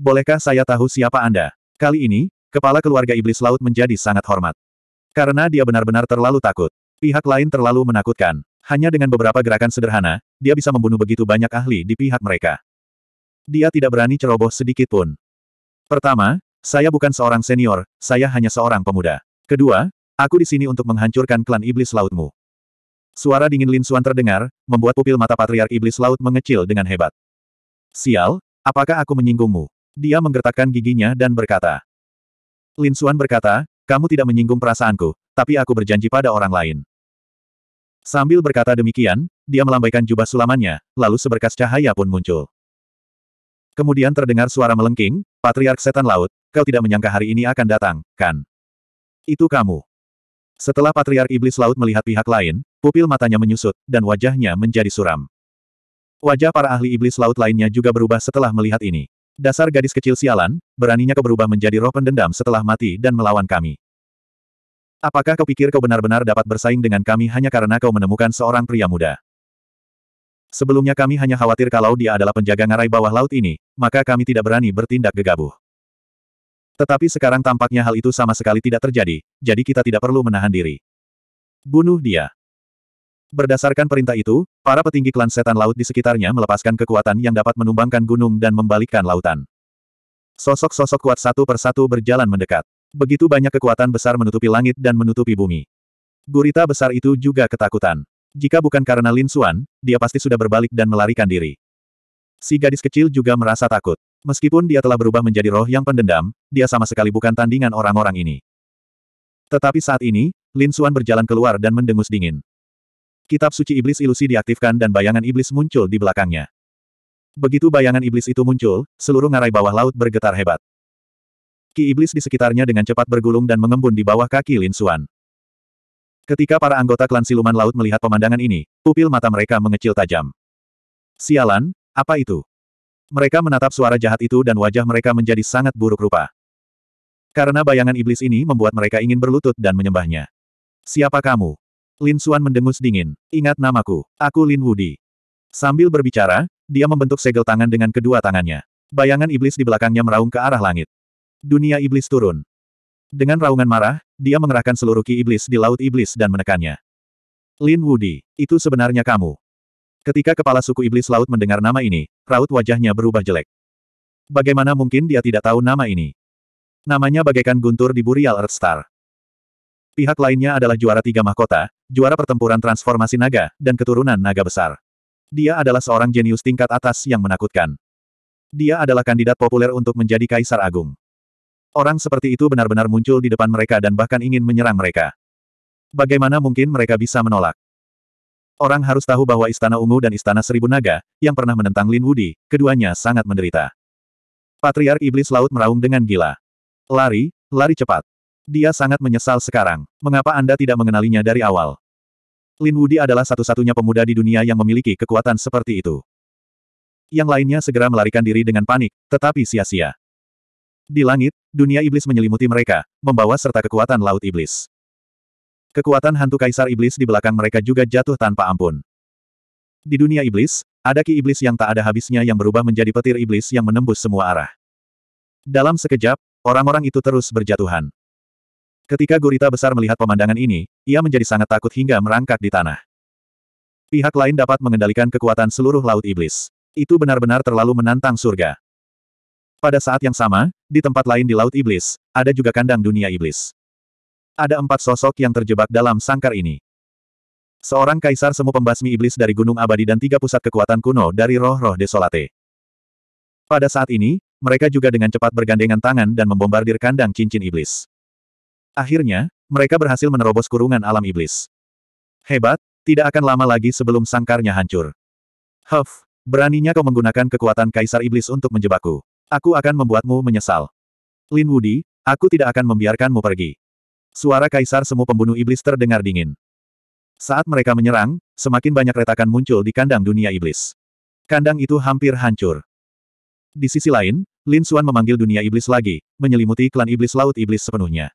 bolehkah saya tahu siapa Anda? Kali ini, kepala keluarga iblis laut menjadi sangat hormat. Karena dia benar-benar terlalu takut. Pihak lain terlalu menakutkan. Hanya dengan beberapa gerakan sederhana, dia bisa membunuh begitu banyak ahli di pihak mereka. Dia tidak berani ceroboh sedikit pun. Pertama, saya bukan seorang senior, saya hanya seorang pemuda. Kedua, aku di sini untuk menghancurkan klan iblis lautmu. Suara dingin Lin Xuan terdengar, membuat pupil mata patriark iblis laut mengecil dengan hebat. Sial, apakah aku menyinggungmu? Dia menggertakkan giginya dan berkata. Lin Suan berkata, kamu tidak menyinggung perasaanku, tapi aku berjanji pada orang lain. Sambil berkata demikian, dia melambaikan jubah sulamannya, lalu seberkas cahaya pun muncul. Kemudian terdengar suara melengking, Patriark Setan Laut, kau tidak menyangka hari ini akan datang, kan? Itu kamu. Setelah Patriark Iblis Laut melihat pihak lain, pupil matanya menyusut, dan wajahnya menjadi suram. Wajah para ahli iblis laut lainnya juga berubah setelah melihat ini. Dasar gadis kecil sialan, beraninya kau berubah menjadi roh pendendam setelah mati dan melawan kami. Apakah kau pikir kau benar-benar dapat bersaing dengan kami hanya karena kau menemukan seorang pria muda? Sebelumnya kami hanya khawatir kalau dia adalah penjaga ngarai bawah laut ini, maka kami tidak berani bertindak gegabah. Tetapi sekarang tampaknya hal itu sama sekali tidak terjadi, jadi kita tidak perlu menahan diri. Bunuh dia. Berdasarkan perintah itu, para petinggi klan setan laut di sekitarnya melepaskan kekuatan yang dapat menumbangkan gunung dan membalikkan lautan. Sosok-sosok kuat satu persatu berjalan mendekat. Begitu banyak kekuatan besar menutupi langit dan menutupi bumi. Gurita besar itu juga ketakutan. Jika bukan karena Lin Xuan, dia pasti sudah berbalik dan melarikan diri. Si gadis kecil juga merasa takut. Meskipun dia telah berubah menjadi roh yang pendendam, dia sama sekali bukan tandingan orang-orang ini. Tetapi saat ini, Lin Xuan berjalan keluar dan mendengus dingin. Kitab suci iblis ilusi diaktifkan dan bayangan iblis muncul di belakangnya. Begitu bayangan iblis itu muncul, seluruh ngarai bawah laut bergetar hebat. Ki iblis di sekitarnya dengan cepat bergulung dan mengembun di bawah kaki Lin Suan. Ketika para anggota klan siluman laut melihat pemandangan ini, pupil mata mereka mengecil tajam. Sialan, apa itu? Mereka menatap suara jahat itu dan wajah mereka menjadi sangat buruk rupa. Karena bayangan iblis ini membuat mereka ingin berlutut dan menyembahnya. Siapa kamu? Lin Suan mendengus dingin. Ingat namaku, aku Lin Wudi. Sambil berbicara, dia membentuk segel tangan dengan kedua tangannya. Bayangan iblis di belakangnya meraung ke arah langit. Dunia iblis turun. Dengan raungan marah, dia mengerahkan seluruh ki iblis di laut iblis dan menekannya. Lin Wudi, itu sebenarnya kamu. Ketika kepala suku iblis laut mendengar nama ini, raut wajahnya berubah jelek. Bagaimana mungkin dia tidak tahu nama ini? Namanya bagaikan guntur di Burial Star. Pihak lainnya adalah juara tiga mahkota, juara pertempuran transformasi naga, dan keturunan naga besar. Dia adalah seorang jenius tingkat atas yang menakutkan. Dia adalah kandidat populer untuk menjadi kaisar agung. Orang seperti itu benar-benar muncul di depan mereka dan bahkan ingin menyerang mereka. Bagaimana mungkin mereka bisa menolak? Orang harus tahu bahwa Istana Ungu dan Istana Seribu Naga, yang pernah menentang Lin Wudi, keduanya sangat menderita. Patriark Iblis Laut meraung dengan gila. Lari, lari cepat. Dia sangat menyesal sekarang. Mengapa Anda tidak mengenalinya dari awal? Lin Wudi adalah satu-satunya pemuda di dunia yang memiliki kekuatan seperti itu. Yang lainnya segera melarikan diri dengan panik, tetapi sia-sia. Di langit, dunia iblis menyelimuti mereka, membawa serta kekuatan laut iblis. Kekuatan hantu kaisar iblis di belakang mereka juga jatuh tanpa ampun. Di dunia iblis, ada ki iblis yang tak ada habisnya yang berubah menjadi petir iblis yang menembus semua arah. Dalam sekejap, orang-orang itu terus berjatuhan. Ketika gurita besar melihat pemandangan ini, ia menjadi sangat takut hingga merangkak di tanah. Pihak lain dapat mengendalikan kekuatan seluruh laut iblis. Itu benar-benar terlalu menantang surga. Pada saat yang sama, di tempat lain di laut iblis, ada juga kandang dunia iblis. Ada empat sosok yang terjebak dalam sangkar ini. Seorang kaisar semu pembasmi iblis dari Gunung Abadi dan tiga pusat kekuatan kuno dari roh-roh desolate. Pada saat ini, mereka juga dengan cepat bergandengan tangan dan membombardir kandang cincin iblis. Akhirnya, mereka berhasil menerobos kurungan alam iblis. Hebat, tidak akan lama lagi sebelum sangkarnya hancur. Huff, beraninya kau menggunakan kekuatan kaisar iblis untuk menjebakku. Aku akan membuatmu menyesal. Lin Wudi, aku tidak akan membiarkanmu pergi. Suara kaisar semu pembunuh iblis terdengar dingin. Saat mereka menyerang, semakin banyak retakan muncul di kandang dunia iblis. Kandang itu hampir hancur. Di sisi lain, Lin Xuan memanggil dunia iblis lagi, menyelimuti klan iblis laut iblis sepenuhnya.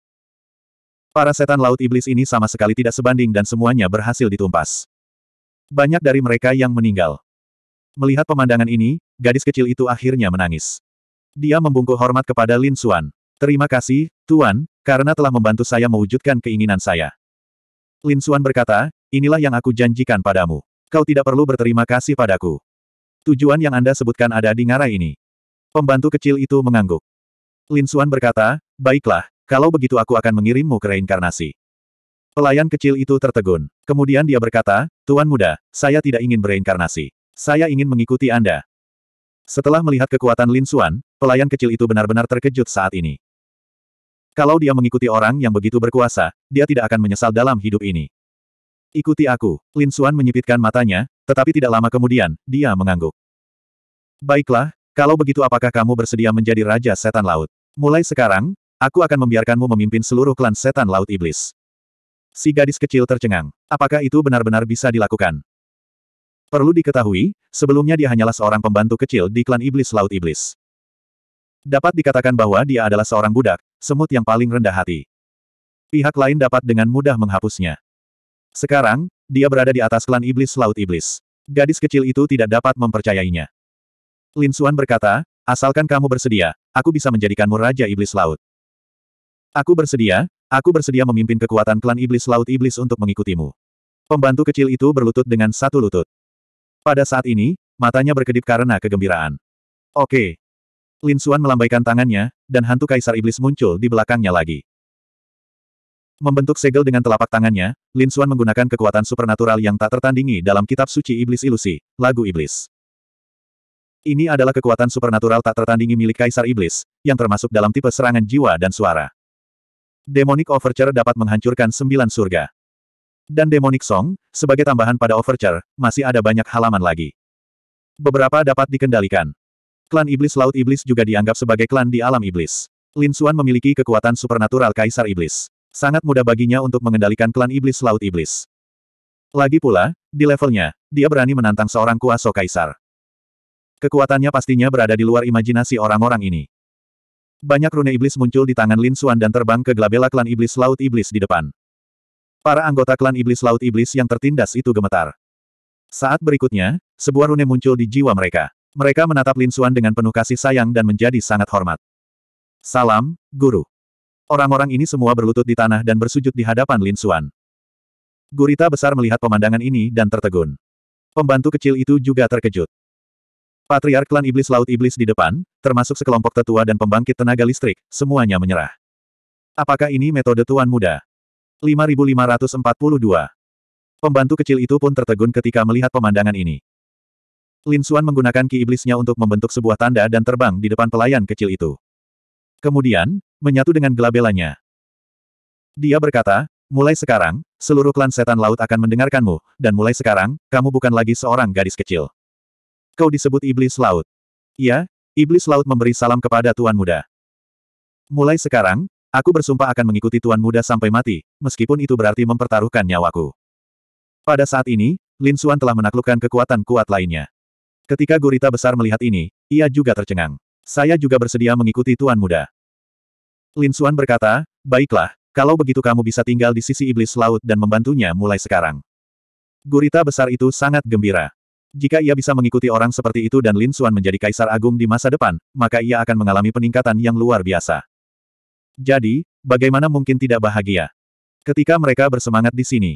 Para setan laut iblis ini sama sekali tidak sebanding dan semuanya berhasil ditumpas. Banyak dari mereka yang meninggal. Melihat pemandangan ini, gadis kecil itu akhirnya menangis. Dia membungkuk hormat kepada Lin Xuan. Terima kasih, Tuan, karena telah membantu saya mewujudkan keinginan saya. Lin Xuan berkata, inilah yang aku janjikan padamu. Kau tidak perlu berterima kasih padaku. Tujuan yang Anda sebutkan ada di ngarai ini. Pembantu kecil itu mengangguk. Lin Xuan berkata, baiklah, kalau begitu aku akan mengirimmu ke reinkarnasi. Pelayan kecil itu tertegun. Kemudian dia berkata, Tuan muda, saya tidak ingin bereinkarnasi. Saya ingin mengikuti Anda. Setelah melihat kekuatan Lin Xuan, pelayan kecil itu benar-benar terkejut saat ini. Kalau dia mengikuti orang yang begitu berkuasa, dia tidak akan menyesal dalam hidup ini. Ikuti aku, Lin Xuan menyipitkan matanya, tetapi tidak lama kemudian, dia mengangguk. Baiklah, kalau begitu apakah kamu bersedia menjadi Raja Setan Laut? Mulai sekarang, Aku akan membiarkanmu memimpin seluruh klan setan Laut Iblis. Si gadis kecil tercengang. Apakah itu benar-benar bisa dilakukan? Perlu diketahui, sebelumnya dia hanyalah seorang pembantu kecil di klan Iblis Laut Iblis. Dapat dikatakan bahwa dia adalah seorang budak, semut yang paling rendah hati. Pihak lain dapat dengan mudah menghapusnya. Sekarang, dia berada di atas klan Iblis Laut Iblis. Gadis kecil itu tidak dapat mempercayainya. Lin Suan berkata, asalkan kamu bersedia, aku bisa menjadikanmu Raja Iblis Laut. Aku bersedia, aku bersedia memimpin kekuatan klan iblis laut iblis untuk mengikutimu. Pembantu kecil itu berlutut dengan satu lutut. Pada saat ini, matanya berkedip karena kegembiraan. Oke. Lin Xuan melambaikan tangannya, dan hantu kaisar iblis muncul di belakangnya lagi. Membentuk segel dengan telapak tangannya, Lin Xuan menggunakan kekuatan supernatural yang tak tertandingi dalam kitab suci Iblis Ilusi, Lagu Iblis. Ini adalah kekuatan supernatural tak tertandingi milik Kaisar Iblis, yang termasuk dalam tipe serangan jiwa dan suara. Demonic Overture dapat menghancurkan sembilan surga. Dan Demonic Song, sebagai tambahan pada Overture, masih ada banyak halaman lagi. Beberapa dapat dikendalikan. Klan Iblis Laut Iblis juga dianggap sebagai klan di alam iblis. Lin Suan memiliki kekuatan supernatural Kaisar Iblis. Sangat mudah baginya untuk mengendalikan klan Iblis Laut Iblis. Lagi pula, di levelnya, dia berani menantang seorang kuasa kaisar. Kekuatannya pastinya berada di luar imajinasi orang-orang ini. Banyak rune iblis muncul di tangan Lin Suan dan terbang ke gelabela klan iblis Laut Iblis di depan. Para anggota klan iblis Laut Iblis yang tertindas itu gemetar. Saat berikutnya, sebuah rune muncul di jiwa mereka. Mereka menatap Lin Suan dengan penuh kasih sayang dan menjadi sangat hormat. Salam, Guru. Orang-orang ini semua berlutut di tanah dan bersujud di hadapan Lin Suan. Gurita besar melihat pemandangan ini dan tertegun. Pembantu kecil itu juga terkejut. Patriark klan iblis laut iblis di depan, termasuk sekelompok tetua dan pembangkit tenaga listrik, semuanya menyerah. Apakah ini metode Tuan Muda? 5542 Pembantu kecil itu pun tertegun ketika melihat pemandangan ini. Lin Xuan menggunakan ki iblisnya untuk membentuk sebuah tanda dan terbang di depan pelayan kecil itu. Kemudian, menyatu dengan gelabelannya, Dia berkata, mulai sekarang, seluruh klan setan laut akan mendengarkanmu, dan mulai sekarang, kamu bukan lagi seorang gadis kecil. Kau disebut iblis laut. Ya, iblis laut memberi salam kepada Tuan Muda. Mulai sekarang, aku bersumpah akan mengikuti Tuan Muda sampai mati, meskipun itu berarti mempertaruhkan nyawaku. Pada saat ini, Lin Xuan telah menaklukkan kekuatan kuat lainnya. Ketika gurita besar melihat ini, ia juga tercengang. Saya juga bersedia mengikuti Tuan Muda. Lin Xuan berkata, baiklah, kalau begitu kamu bisa tinggal di sisi iblis laut dan membantunya mulai sekarang. Gurita besar itu sangat gembira. Jika ia bisa mengikuti orang seperti itu dan Lin Xuan menjadi kaisar agung di masa depan, maka ia akan mengalami peningkatan yang luar biasa. Jadi, bagaimana mungkin tidak bahagia? Ketika mereka bersemangat di sini.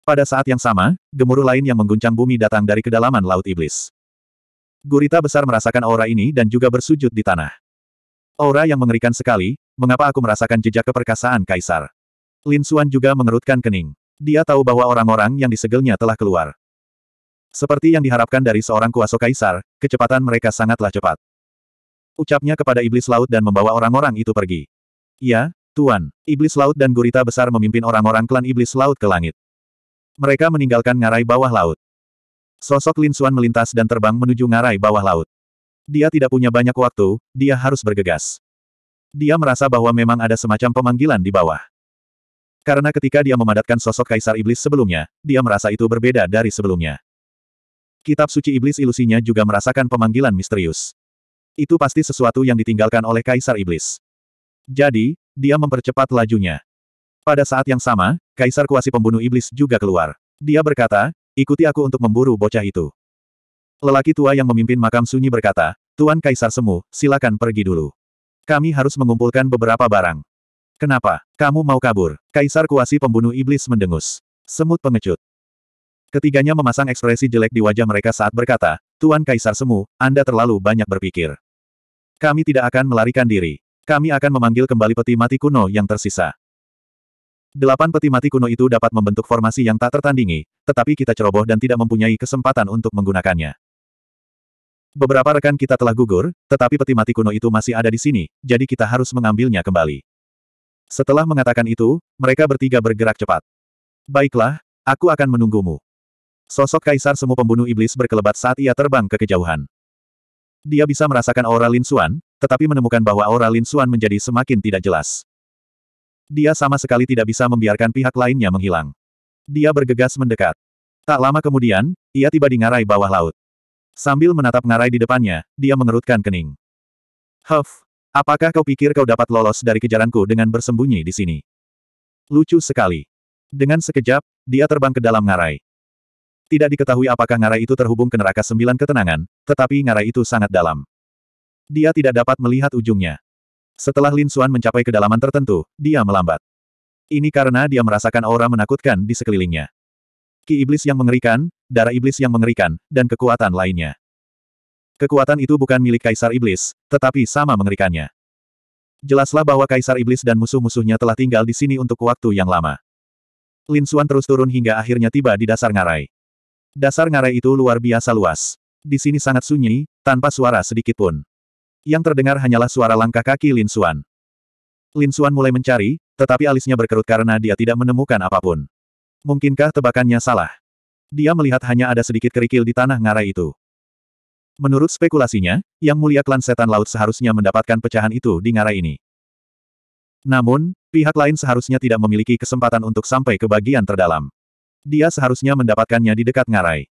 Pada saat yang sama, gemuruh lain yang mengguncang bumi datang dari kedalaman Laut Iblis. Gurita besar merasakan aura ini dan juga bersujud di tanah. Aura yang mengerikan sekali, mengapa aku merasakan jejak keperkasaan kaisar? Lin Xuan juga mengerutkan kening. Dia tahu bahwa orang-orang yang disegelnya telah keluar. Seperti yang diharapkan dari seorang kuasa kaisar, kecepatan mereka sangatlah cepat. Ucapnya kepada iblis laut dan membawa orang-orang itu pergi. Ya, Tuan, iblis laut dan gurita besar memimpin orang-orang klan iblis laut ke langit. Mereka meninggalkan ngarai bawah laut. Sosok Lin Suan melintas dan terbang menuju ngarai bawah laut. Dia tidak punya banyak waktu, dia harus bergegas. Dia merasa bahwa memang ada semacam pemanggilan di bawah. Karena ketika dia memadatkan sosok kaisar iblis sebelumnya, dia merasa itu berbeda dari sebelumnya. Kitab suci iblis ilusinya juga merasakan pemanggilan misterius. Itu pasti sesuatu yang ditinggalkan oleh Kaisar Iblis. Jadi, dia mempercepat lajunya. Pada saat yang sama, Kaisar Kuasi Pembunuh Iblis juga keluar. Dia berkata, ikuti aku untuk memburu bocah itu. Lelaki tua yang memimpin makam sunyi berkata, Tuan Kaisar Semu, silakan pergi dulu. Kami harus mengumpulkan beberapa barang. Kenapa? Kamu mau kabur? Kaisar Kuasi Pembunuh Iblis mendengus. Semut pengecut. Ketiganya memasang ekspresi jelek di wajah mereka saat berkata, Tuan Kaisar Semu, Anda terlalu banyak berpikir. Kami tidak akan melarikan diri. Kami akan memanggil kembali peti mati kuno yang tersisa. Delapan peti mati kuno itu dapat membentuk formasi yang tak tertandingi, tetapi kita ceroboh dan tidak mempunyai kesempatan untuk menggunakannya. Beberapa rekan kita telah gugur, tetapi peti mati kuno itu masih ada di sini, jadi kita harus mengambilnya kembali. Setelah mengatakan itu, mereka bertiga bergerak cepat. Baiklah, aku akan menunggumu. Sosok kaisar semu pembunuh iblis berkelebat saat ia terbang ke kejauhan. Dia bisa merasakan aura Lin Xuan, tetapi menemukan bahwa aura Lin Xuan menjadi semakin tidak jelas. Dia sama sekali tidak bisa membiarkan pihak lainnya menghilang. Dia bergegas mendekat. Tak lama kemudian, ia tiba di ngarai bawah laut. Sambil menatap ngarai di depannya, dia mengerutkan kening. Huff, apakah kau pikir kau dapat lolos dari kejaranku dengan bersembunyi di sini? Lucu sekali. Dengan sekejap, dia terbang ke dalam ngarai. Tidak diketahui apakah ngarai itu terhubung ke neraka sembilan ketenangan, tetapi ngarai itu sangat dalam. Dia tidak dapat melihat ujungnya. Setelah Lin Xuan mencapai kedalaman tertentu, dia melambat. Ini karena dia merasakan aura menakutkan di sekelilingnya. Ki iblis yang mengerikan, darah iblis yang mengerikan, dan kekuatan lainnya. Kekuatan itu bukan milik Kaisar Iblis, tetapi sama mengerikannya. Jelaslah bahwa Kaisar Iblis dan musuh-musuhnya telah tinggal di sini untuk waktu yang lama. Lin Xuan terus turun hingga akhirnya tiba di dasar ngarai. Dasar ngarai itu luar biasa luas. Di sini sangat sunyi, tanpa suara sedikit pun. Yang terdengar hanyalah suara langkah kaki Lin Suan. Lin Suan mulai mencari, tetapi alisnya berkerut karena dia tidak menemukan apapun. Mungkinkah tebakannya salah? Dia melihat hanya ada sedikit kerikil di tanah ngarai itu. Menurut spekulasinya, yang mulia klan setan laut seharusnya mendapatkan pecahan itu di ngarai ini. Namun, pihak lain seharusnya tidak memiliki kesempatan untuk sampai ke bagian terdalam. Dia seharusnya mendapatkannya di dekat ngarai.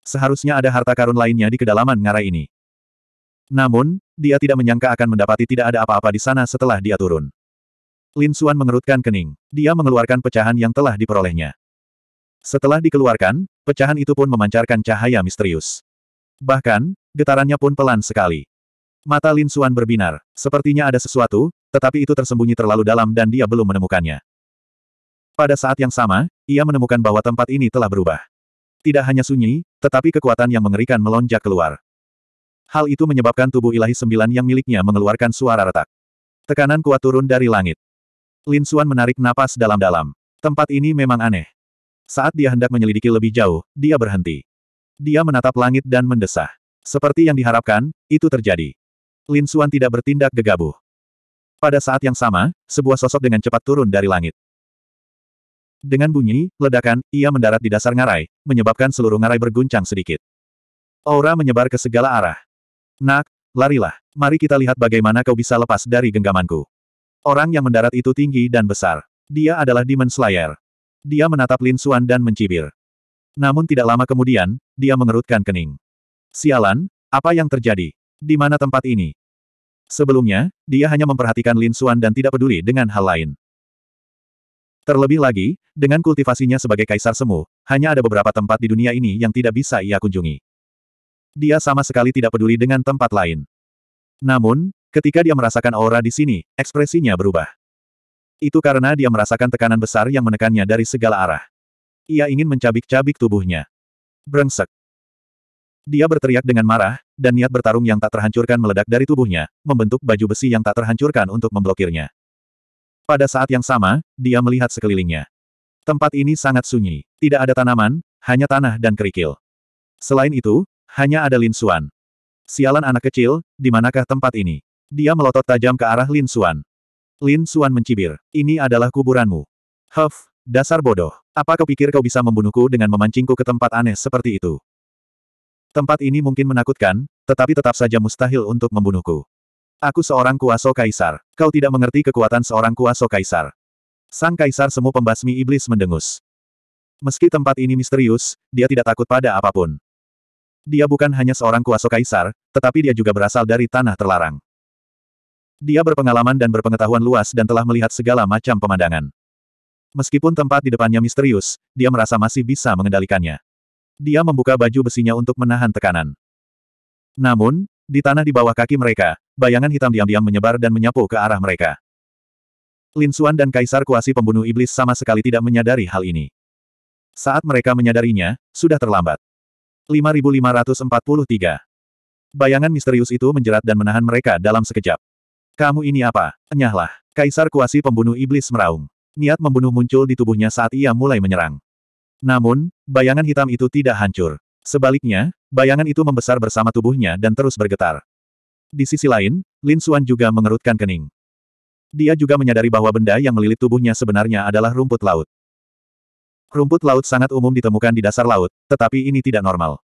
Seharusnya ada harta karun lainnya di kedalaman ngarai ini. Namun, dia tidak menyangka akan mendapati tidak ada apa-apa di sana setelah dia turun. Lin Xuan mengerutkan kening. Dia mengeluarkan pecahan yang telah diperolehnya. Setelah dikeluarkan, pecahan itu pun memancarkan cahaya misterius. Bahkan, getarannya pun pelan sekali. Mata Lin Xuan berbinar. Sepertinya ada sesuatu, tetapi itu tersembunyi terlalu dalam dan dia belum menemukannya. Pada saat yang sama, ia menemukan bahwa tempat ini telah berubah. Tidak hanya sunyi, tetapi kekuatan yang mengerikan melonjak keluar. Hal itu menyebabkan tubuh ilahi sembilan yang miliknya mengeluarkan suara retak. Tekanan kuat turun dari langit. Lin Xuan menarik napas dalam-dalam. Tempat ini memang aneh. Saat dia hendak menyelidiki lebih jauh, dia berhenti. Dia menatap langit dan mendesah. Seperti yang diharapkan, itu terjadi. Lin Xuan tidak bertindak gegabah. Pada saat yang sama, sebuah sosok dengan cepat turun dari langit. Dengan bunyi, ledakan, ia mendarat di dasar ngarai, menyebabkan seluruh ngarai berguncang sedikit. Aura menyebar ke segala arah. Nak, larilah. Mari kita lihat bagaimana kau bisa lepas dari genggamanku. Orang yang mendarat itu tinggi dan besar. Dia adalah Demon Slayer. Dia menatap Lin Suan dan mencibir. Namun tidak lama kemudian, dia mengerutkan kening. Sialan, apa yang terjadi? Di mana tempat ini? Sebelumnya, dia hanya memperhatikan Lin Suan dan tidak peduli dengan hal lain. Terlebih lagi, dengan kultivasinya sebagai kaisar semu, hanya ada beberapa tempat di dunia ini yang tidak bisa ia kunjungi. Dia sama sekali tidak peduli dengan tempat lain. Namun, ketika dia merasakan aura di sini, ekspresinya berubah. Itu karena dia merasakan tekanan besar yang menekannya dari segala arah. Ia ingin mencabik-cabik tubuhnya. Brengsek. Dia berteriak dengan marah, dan niat bertarung yang tak terhancurkan meledak dari tubuhnya, membentuk baju besi yang tak terhancurkan untuk memblokirnya. Pada saat yang sama, dia melihat sekelilingnya. Tempat ini sangat sunyi. Tidak ada tanaman, hanya tanah dan kerikil. Selain itu, hanya ada Lin Suan. Sialan anak kecil, di manakah tempat ini? Dia melotot tajam ke arah Lin Suan. Lin Suan mencibir. Ini adalah kuburanmu. Huff, dasar bodoh. Apa kau pikir kau bisa membunuhku dengan memancingku ke tempat aneh seperti itu? Tempat ini mungkin menakutkan, tetapi tetap saja mustahil untuk membunuhku. Aku seorang kuaso kaisar. Kau tidak mengerti kekuatan seorang kuaso kaisar. Sang kaisar semu pembasmi iblis mendengus. Meski tempat ini misterius, dia tidak takut pada apapun. Dia bukan hanya seorang kuaso kaisar, tetapi dia juga berasal dari tanah terlarang. Dia berpengalaman dan berpengetahuan luas dan telah melihat segala macam pemandangan. Meskipun tempat di depannya misterius, dia merasa masih bisa mengendalikannya. Dia membuka baju besinya untuk menahan tekanan. Namun, di tanah di bawah kaki mereka, bayangan hitam diam-diam menyebar dan menyapu ke arah mereka. Lin Xuan dan Kaisar Kuasi Pembunuh Iblis sama sekali tidak menyadari hal ini. Saat mereka menyadarinya, sudah terlambat. 5543 Bayangan misterius itu menjerat dan menahan mereka dalam sekejap. Kamu ini apa? Enyahlah. Kaisar Kuasi Pembunuh Iblis meraung. Niat membunuh muncul di tubuhnya saat ia mulai menyerang. Namun, bayangan hitam itu tidak hancur. Sebaliknya, bayangan itu membesar bersama tubuhnya dan terus bergetar. Di sisi lain, Lin Xuan juga mengerutkan kening. Dia juga menyadari bahwa benda yang melilit tubuhnya sebenarnya adalah rumput laut. Rumput laut sangat umum ditemukan di dasar laut, tetapi ini tidak normal.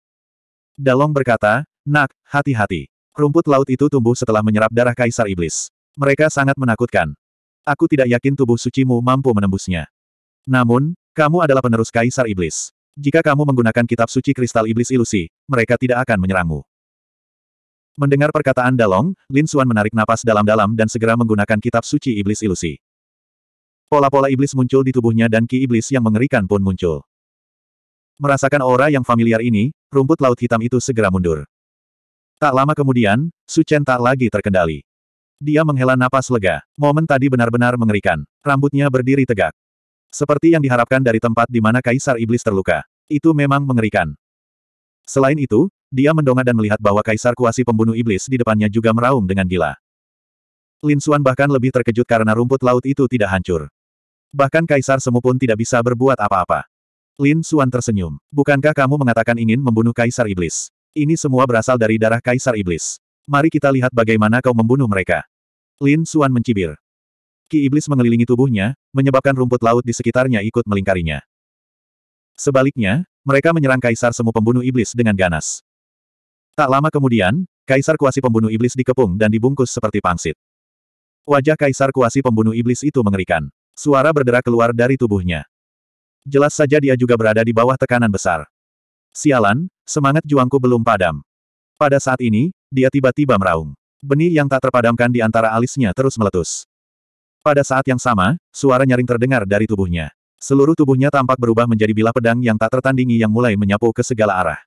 Dalong berkata, Nak, hati-hati. Rumput laut itu tumbuh setelah menyerap darah Kaisar Iblis. Mereka sangat menakutkan. Aku tidak yakin tubuh sucimu mampu menembusnya. Namun, kamu adalah penerus Kaisar Iblis. Jika kamu menggunakan kitab suci kristal iblis ilusi, mereka tidak akan menyerangmu. Mendengar perkataan Dalong, Lin Suan menarik napas dalam-dalam dan segera menggunakan kitab suci iblis ilusi. Pola-pola iblis muncul di tubuhnya dan ki iblis yang mengerikan pun muncul. Merasakan aura yang familiar ini, rumput laut hitam itu segera mundur. Tak lama kemudian, Su Chen tak lagi terkendali. Dia menghela napas lega. Momen tadi benar-benar mengerikan. Rambutnya berdiri tegak. Seperti yang diharapkan dari tempat di mana Kaisar Iblis terluka. Itu memang mengerikan. Selain itu, dia mendongak dan melihat bahwa Kaisar Kuasi Pembunuh Iblis di depannya juga meraung dengan gila. Lin Suan bahkan lebih terkejut karena rumput laut itu tidak hancur. Bahkan Kaisar Semu pun tidak bisa berbuat apa-apa. Lin Suan tersenyum. Bukankah kamu mengatakan ingin membunuh Kaisar Iblis? Ini semua berasal dari darah Kaisar Iblis. Mari kita lihat bagaimana kau membunuh mereka. Lin Suan mencibir. Ki iblis mengelilingi tubuhnya, menyebabkan rumput laut di sekitarnya ikut melingkarinya. Sebaliknya, mereka menyerang kaisar semu pembunuh iblis dengan ganas. Tak lama kemudian, kaisar kuasi pembunuh iblis dikepung dan dibungkus seperti pangsit. Wajah kaisar kuasi pembunuh iblis itu mengerikan. Suara berderak keluar dari tubuhnya. Jelas saja dia juga berada di bawah tekanan besar. Sialan, semangat juangku belum padam. Pada saat ini, dia tiba-tiba meraung. Benih yang tak terpadamkan di antara alisnya terus meletus. Pada saat yang sama, suara nyaring terdengar dari tubuhnya. Seluruh tubuhnya tampak berubah menjadi bilah pedang yang tak tertandingi yang mulai menyapu ke segala arah.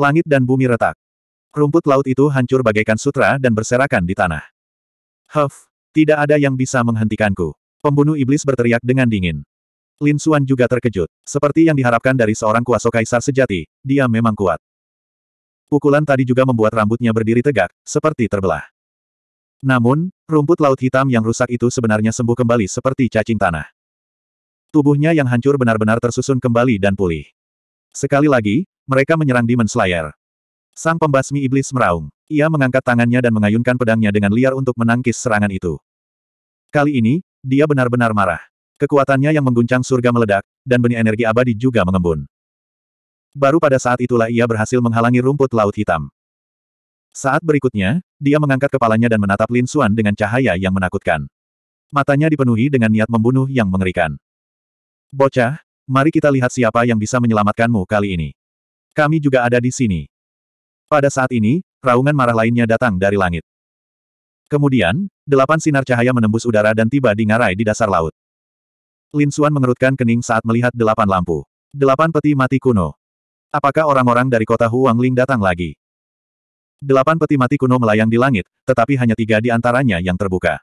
Langit dan bumi retak. Rumput laut itu hancur bagaikan sutra dan berserakan di tanah. Huff, tidak ada yang bisa menghentikanku. Pembunuh iblis berteriak dengan dingin. Lin Xuan juga terkejut. Seperti yang diharapkan dari seorang kuasa kaisar sejati, dia memang kuat. Pukulan tadi juga membuat rambutnya berdiri tegak, seperti terbelah. Namun, rumput laut hitam yang rusak itu sebenarnya sembuh kembali seperti cacing tanah. Tubuhnya yang hancur benar-benar tersusun kembali dan pulih. Sekali lagi, mereka menyerang Demon Slayer. Sang pembasmi iblis meraung. Ia mengangkat tangannya dan mengayunkan pedangnya dengan liar untuk menangkis serangan itu. Kali ini, dia benar-benar marah. Kekuatannya yang mengguncang surga meledak, dan benih energi abadi juga mengembun. Baru pada saat itulah ia berhasil menghalangi rumput laut hitam. Saat berikutnya, dia mengangkat kepalanya dan menatap Lin Xuan dengan cahaya yang menakutkan. Matanya dipenuhi dengan niat membunuh yang mengerikan. Bocah, mari kita lihat siapa yang bisa menyelamatkanmu kali ini. Kami juga ada di sini. Pada saat ini, raungan marah lainnya datang dari langit. Kemudian, delapan sinar cahaya menembus udara dan tiba di ngarai di dasar laut. Lin Xuan mengerutkan kening saat melihat delapan lampu. Delapan peti mati kuno. Apakah orang-orang dari kota Huangling datang lagi? Delapan peti mati kuno melayang di langit, tetapi hanya tiga di antaranya yang terbuka.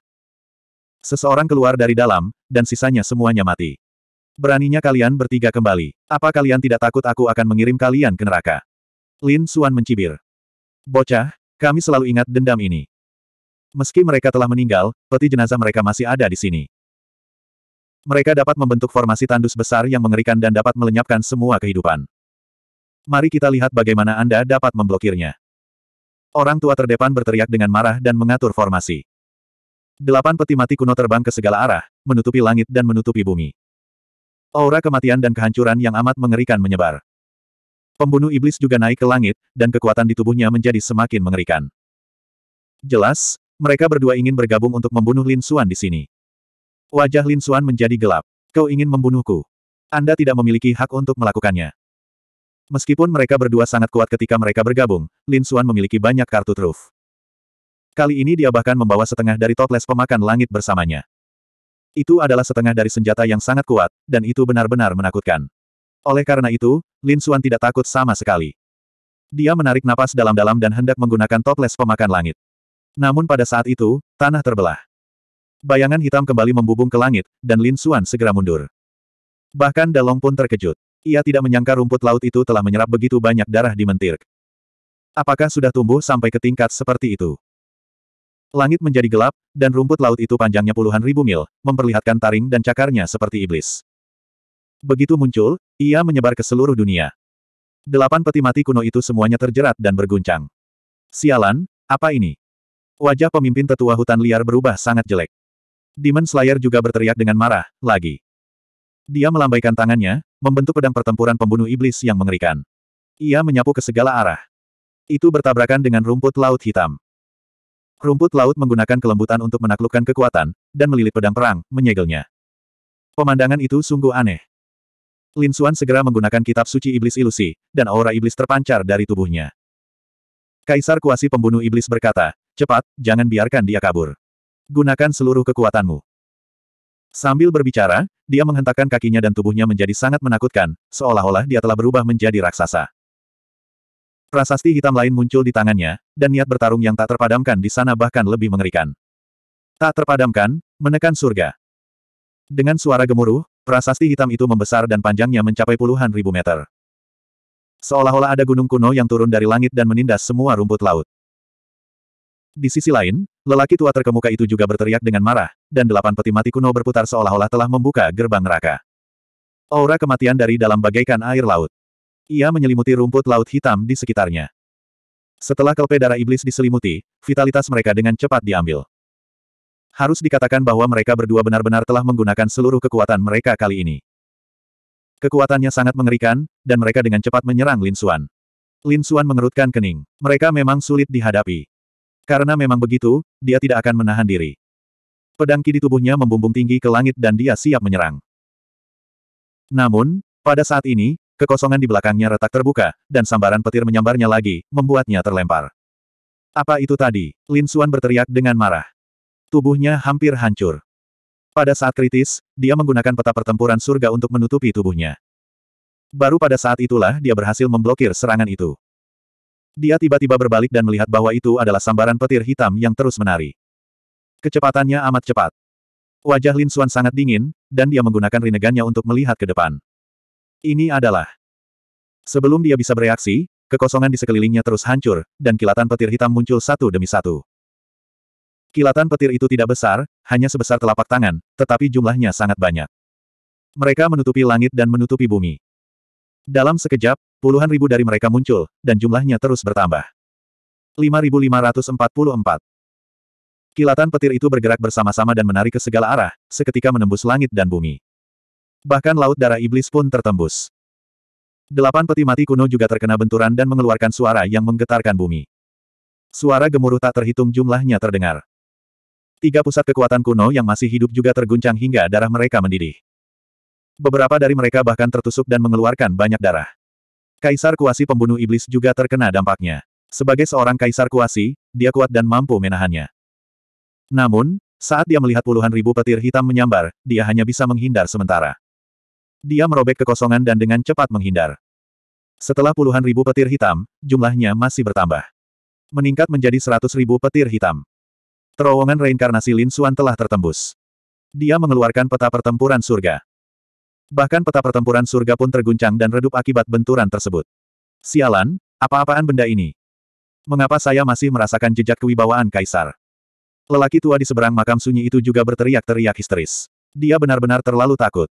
Seseorang keluar dari dalam, dan sisanya semuanya mati. Beraninya kalian bertiga kembali. Apa kalian tidak takut aku akan mengirim kalian ke neraka? Lin Suan mencibir. Bocah, kami selalu ingat dendam ini. Meski mereka telah meninggal, peti jenazah mereka masih ada di sini. Mereka dapat membentuk formasi tandus besar yang mengerikan dan dapat melenyapkan semua kehidupan. Mari kita lihat bagaimana Anda dapat memblokirnya. Orang tua terdepan berteriak dengan marah dan mengatur formasi. Delapan peti mati kuno terbang ke segala arah, menutupi langit dan menutupi bumi. Aura kematian dan kehancuran yang amat mengerikan menyebar. Pembunuh iblis juga naik ke langit, dan kekuatan di tubuhnya menjadi semakin mengerikan. Jelas, mereka berdua ingin bergabung untuk membunuh Lin Xuan di sini. Wajah Lin Xuan menjadi gelap. Kau ingin membunuhku. Anda tidak memiliki hak untuk melakukannya. Meskipun mereka berdua sangat kuat ketika mereka bergabung, Lin Xuan memiliki banyak kartu truf. Kali ini dia bahkan membawa setengah dari toples pemakan langit bersamanya. Itu adalah setengah dari senjata yang sangat kuat, dan itu benar-benar menakutkan. Oleh karena itu, Lin Xuan tidak takut sama sekali. Dia menarik napas dalam-dalam dan hendak menggunakan toples pemakan langit. Namun pada saat itu, tanah terbelah. Bayangan hitam kembali membubung ke langit, dan Lin Xuan segera mundur. Bahkan Dalong pun terkejut. Ia tidak menyangka rumput laut itu telah menyerap begitu banyak darah di mentir. Apakah sudah tumbuh sampai ke tingkat seperti itu? Langit menjadi gelap, dan rumput laut itu panjangnya puluhan ribu mil, memperlihatkan taring dan cakarnya seperti iblis. Begitu muncul, ia menyebar ke seluruh dunia. Delapan peti mati kuno itu semuanya terjerat dan berguncang. Sialan, apa ini? Wajah pemimpin tetua hutan liar berubah sangat jelek. Demon Slayer juga berteriak dengan marah, lagi. Dia melambaikan tangannya, membentuk pedang pertempuran pembunuh iblis yang mengerikan. Ia menyapu ke segala arah. Itu bertabrakan dengan rumput laut hitam. Rumput laut menggunakan kelembutan untuk menaklukkan kekuatan, dan melilit pedang perang, menyegelnya. Pemandangan itu sungguh aneh. Lin Xuan segera menggunakan kitab suci iblis ilusi, dan aura iblis terpancar dari tubuhnya. Kaisar Kuasi Pembunuh Iblis berkata, cepat, jangan biarkan dia kabur. Gunakan seluruh kekuatanmu. Sambil berbicara, dia menghentakkan kakinya dan tubuhnya menjadi sangat menakutkan, seolah-olah dia telah berubah menjadi raksasa. Prasasti hitam lain muncul di tangannya, dan niat bertarung yang tak terpadamkan di sana bahkan lebih mengerikan. Tak terpadamkan, menekan surga. Dengan suara gemuruh, prasasti hitam itu membesar dan panjangnya mencapai puluhan ribu meter. Seolah-olah ada gunung kuno yang turun dari langit dan menindas semua rumput laut. Di sisi lain, Lelaki tua terkemuka itu juga berteriak dengan marah, dan delapan peti mati kuno berputar seolah-olah telah membuka gerbang neraka. Aura kematian dari dalam bagaikan air laut. Ia menyelimuti rumput laut hitam di sekitarnya. Setelah kelpe darah iblis diselimuti, vitalitas mereka dengan cepat diambil. Harus dikatakan bahwa mereka berdua benar-benar telah menggunakan seluruh kekuatan mereka kali ini. Kekuatannya sangat mengerikan, dan mereka dengan cepat menyerang Lin Xuan. Lin Xuan mengerutkan kening. Mereka memang sulit dihadapi. Karena memang begitu, dia tidak akan menahan diri. Pedang ki di tubuhnya membumbung tinggi ke langit dan dia siap menyerang. Namun, pada saat ini, kekosongan di belakangnya retak terbuka, dan sambaran petir menyambarnya lagi, membuatnya terlempar. Apa itu tadi? Lin Xuan berteriak dengan marah. Tubuhnya hampir hancur. Pada saat kritis, dia menggunakan peta pertempuran surga untuk menutupi tubuhnya. Baru pada saat itulah dia berhasil memblokir serangan itu. Dia tiba-tiba berbalik dan melihat bahwa itu adalah sambaran petir hitam yang terus menari. Kecepatannya amat cepat. Wajah Lin Xuan sangat dingin, dan dia menggunakan rinegannya untuk melihat ke depan. Ini adalah... Sebelum dia bisa bereaksi, kekosongan di sekelilingnya terus hancur, dan kilatan petir hitam muncul satu demi satu. Kilatan petir itu tidak besar, hanya sebesar telapak tangan, tetapi jumlahnya sangat banyak. Mereka menutupi langit dan menutupi bumi. Dalam sekejap, puluhan ribu dari mereka muncul, dan jumlahnya terus bertambah. 5544 Kilatan petir itu bergerak bersama-sama dan menarik ke segala arah, seketika menembus langit dan bumi. Bahkan laut darah iblis pun tertembus. Delapan peti mati kuno juga terkena benturan dan mengeluarkan suara yang menggetarkan bumi. Suara gemuruh tak terhitung jumlahnya terdengar. Tiga pusat kekuatan kuno yang masih hidup juga terguncang hingga darah mereka mendidih. Beberapa dari mereka bahkan tertusuk dan mengeluarkan banyak darah. Kaisar Kuasi pembunuh iblis juga terkena dampaknya. Sebagai seorang kaisar Kuasi, dia kuat dan mampu menahannya. Namun, saat dia melihat puluhan ribu petir hitam menyambar, dia hanya bisa menghindar sementara. Dia merobek kekosongan dan dengan cepat menghindar. Setelah puluhan ribu petir hitam, jumlahnya masih bertambah. Meningkat menjadi seratus ribu petir hitam. Terowongan reinkarnasi Lin Suan telah tertembus. Dia mengeluarkan peta pertempuran surga. Bahkan peta pertempuran surga pun terguncang dan redup akibat benturan tersebut. Sialan, apa-apaan benda ini? Mengapa saya masih merasakan jejak kewibawaan kaisar? Lelaki tua di seberang makam sunyi itu juga berteriak-teriak histeris. Dia benar-benar terlalu takut.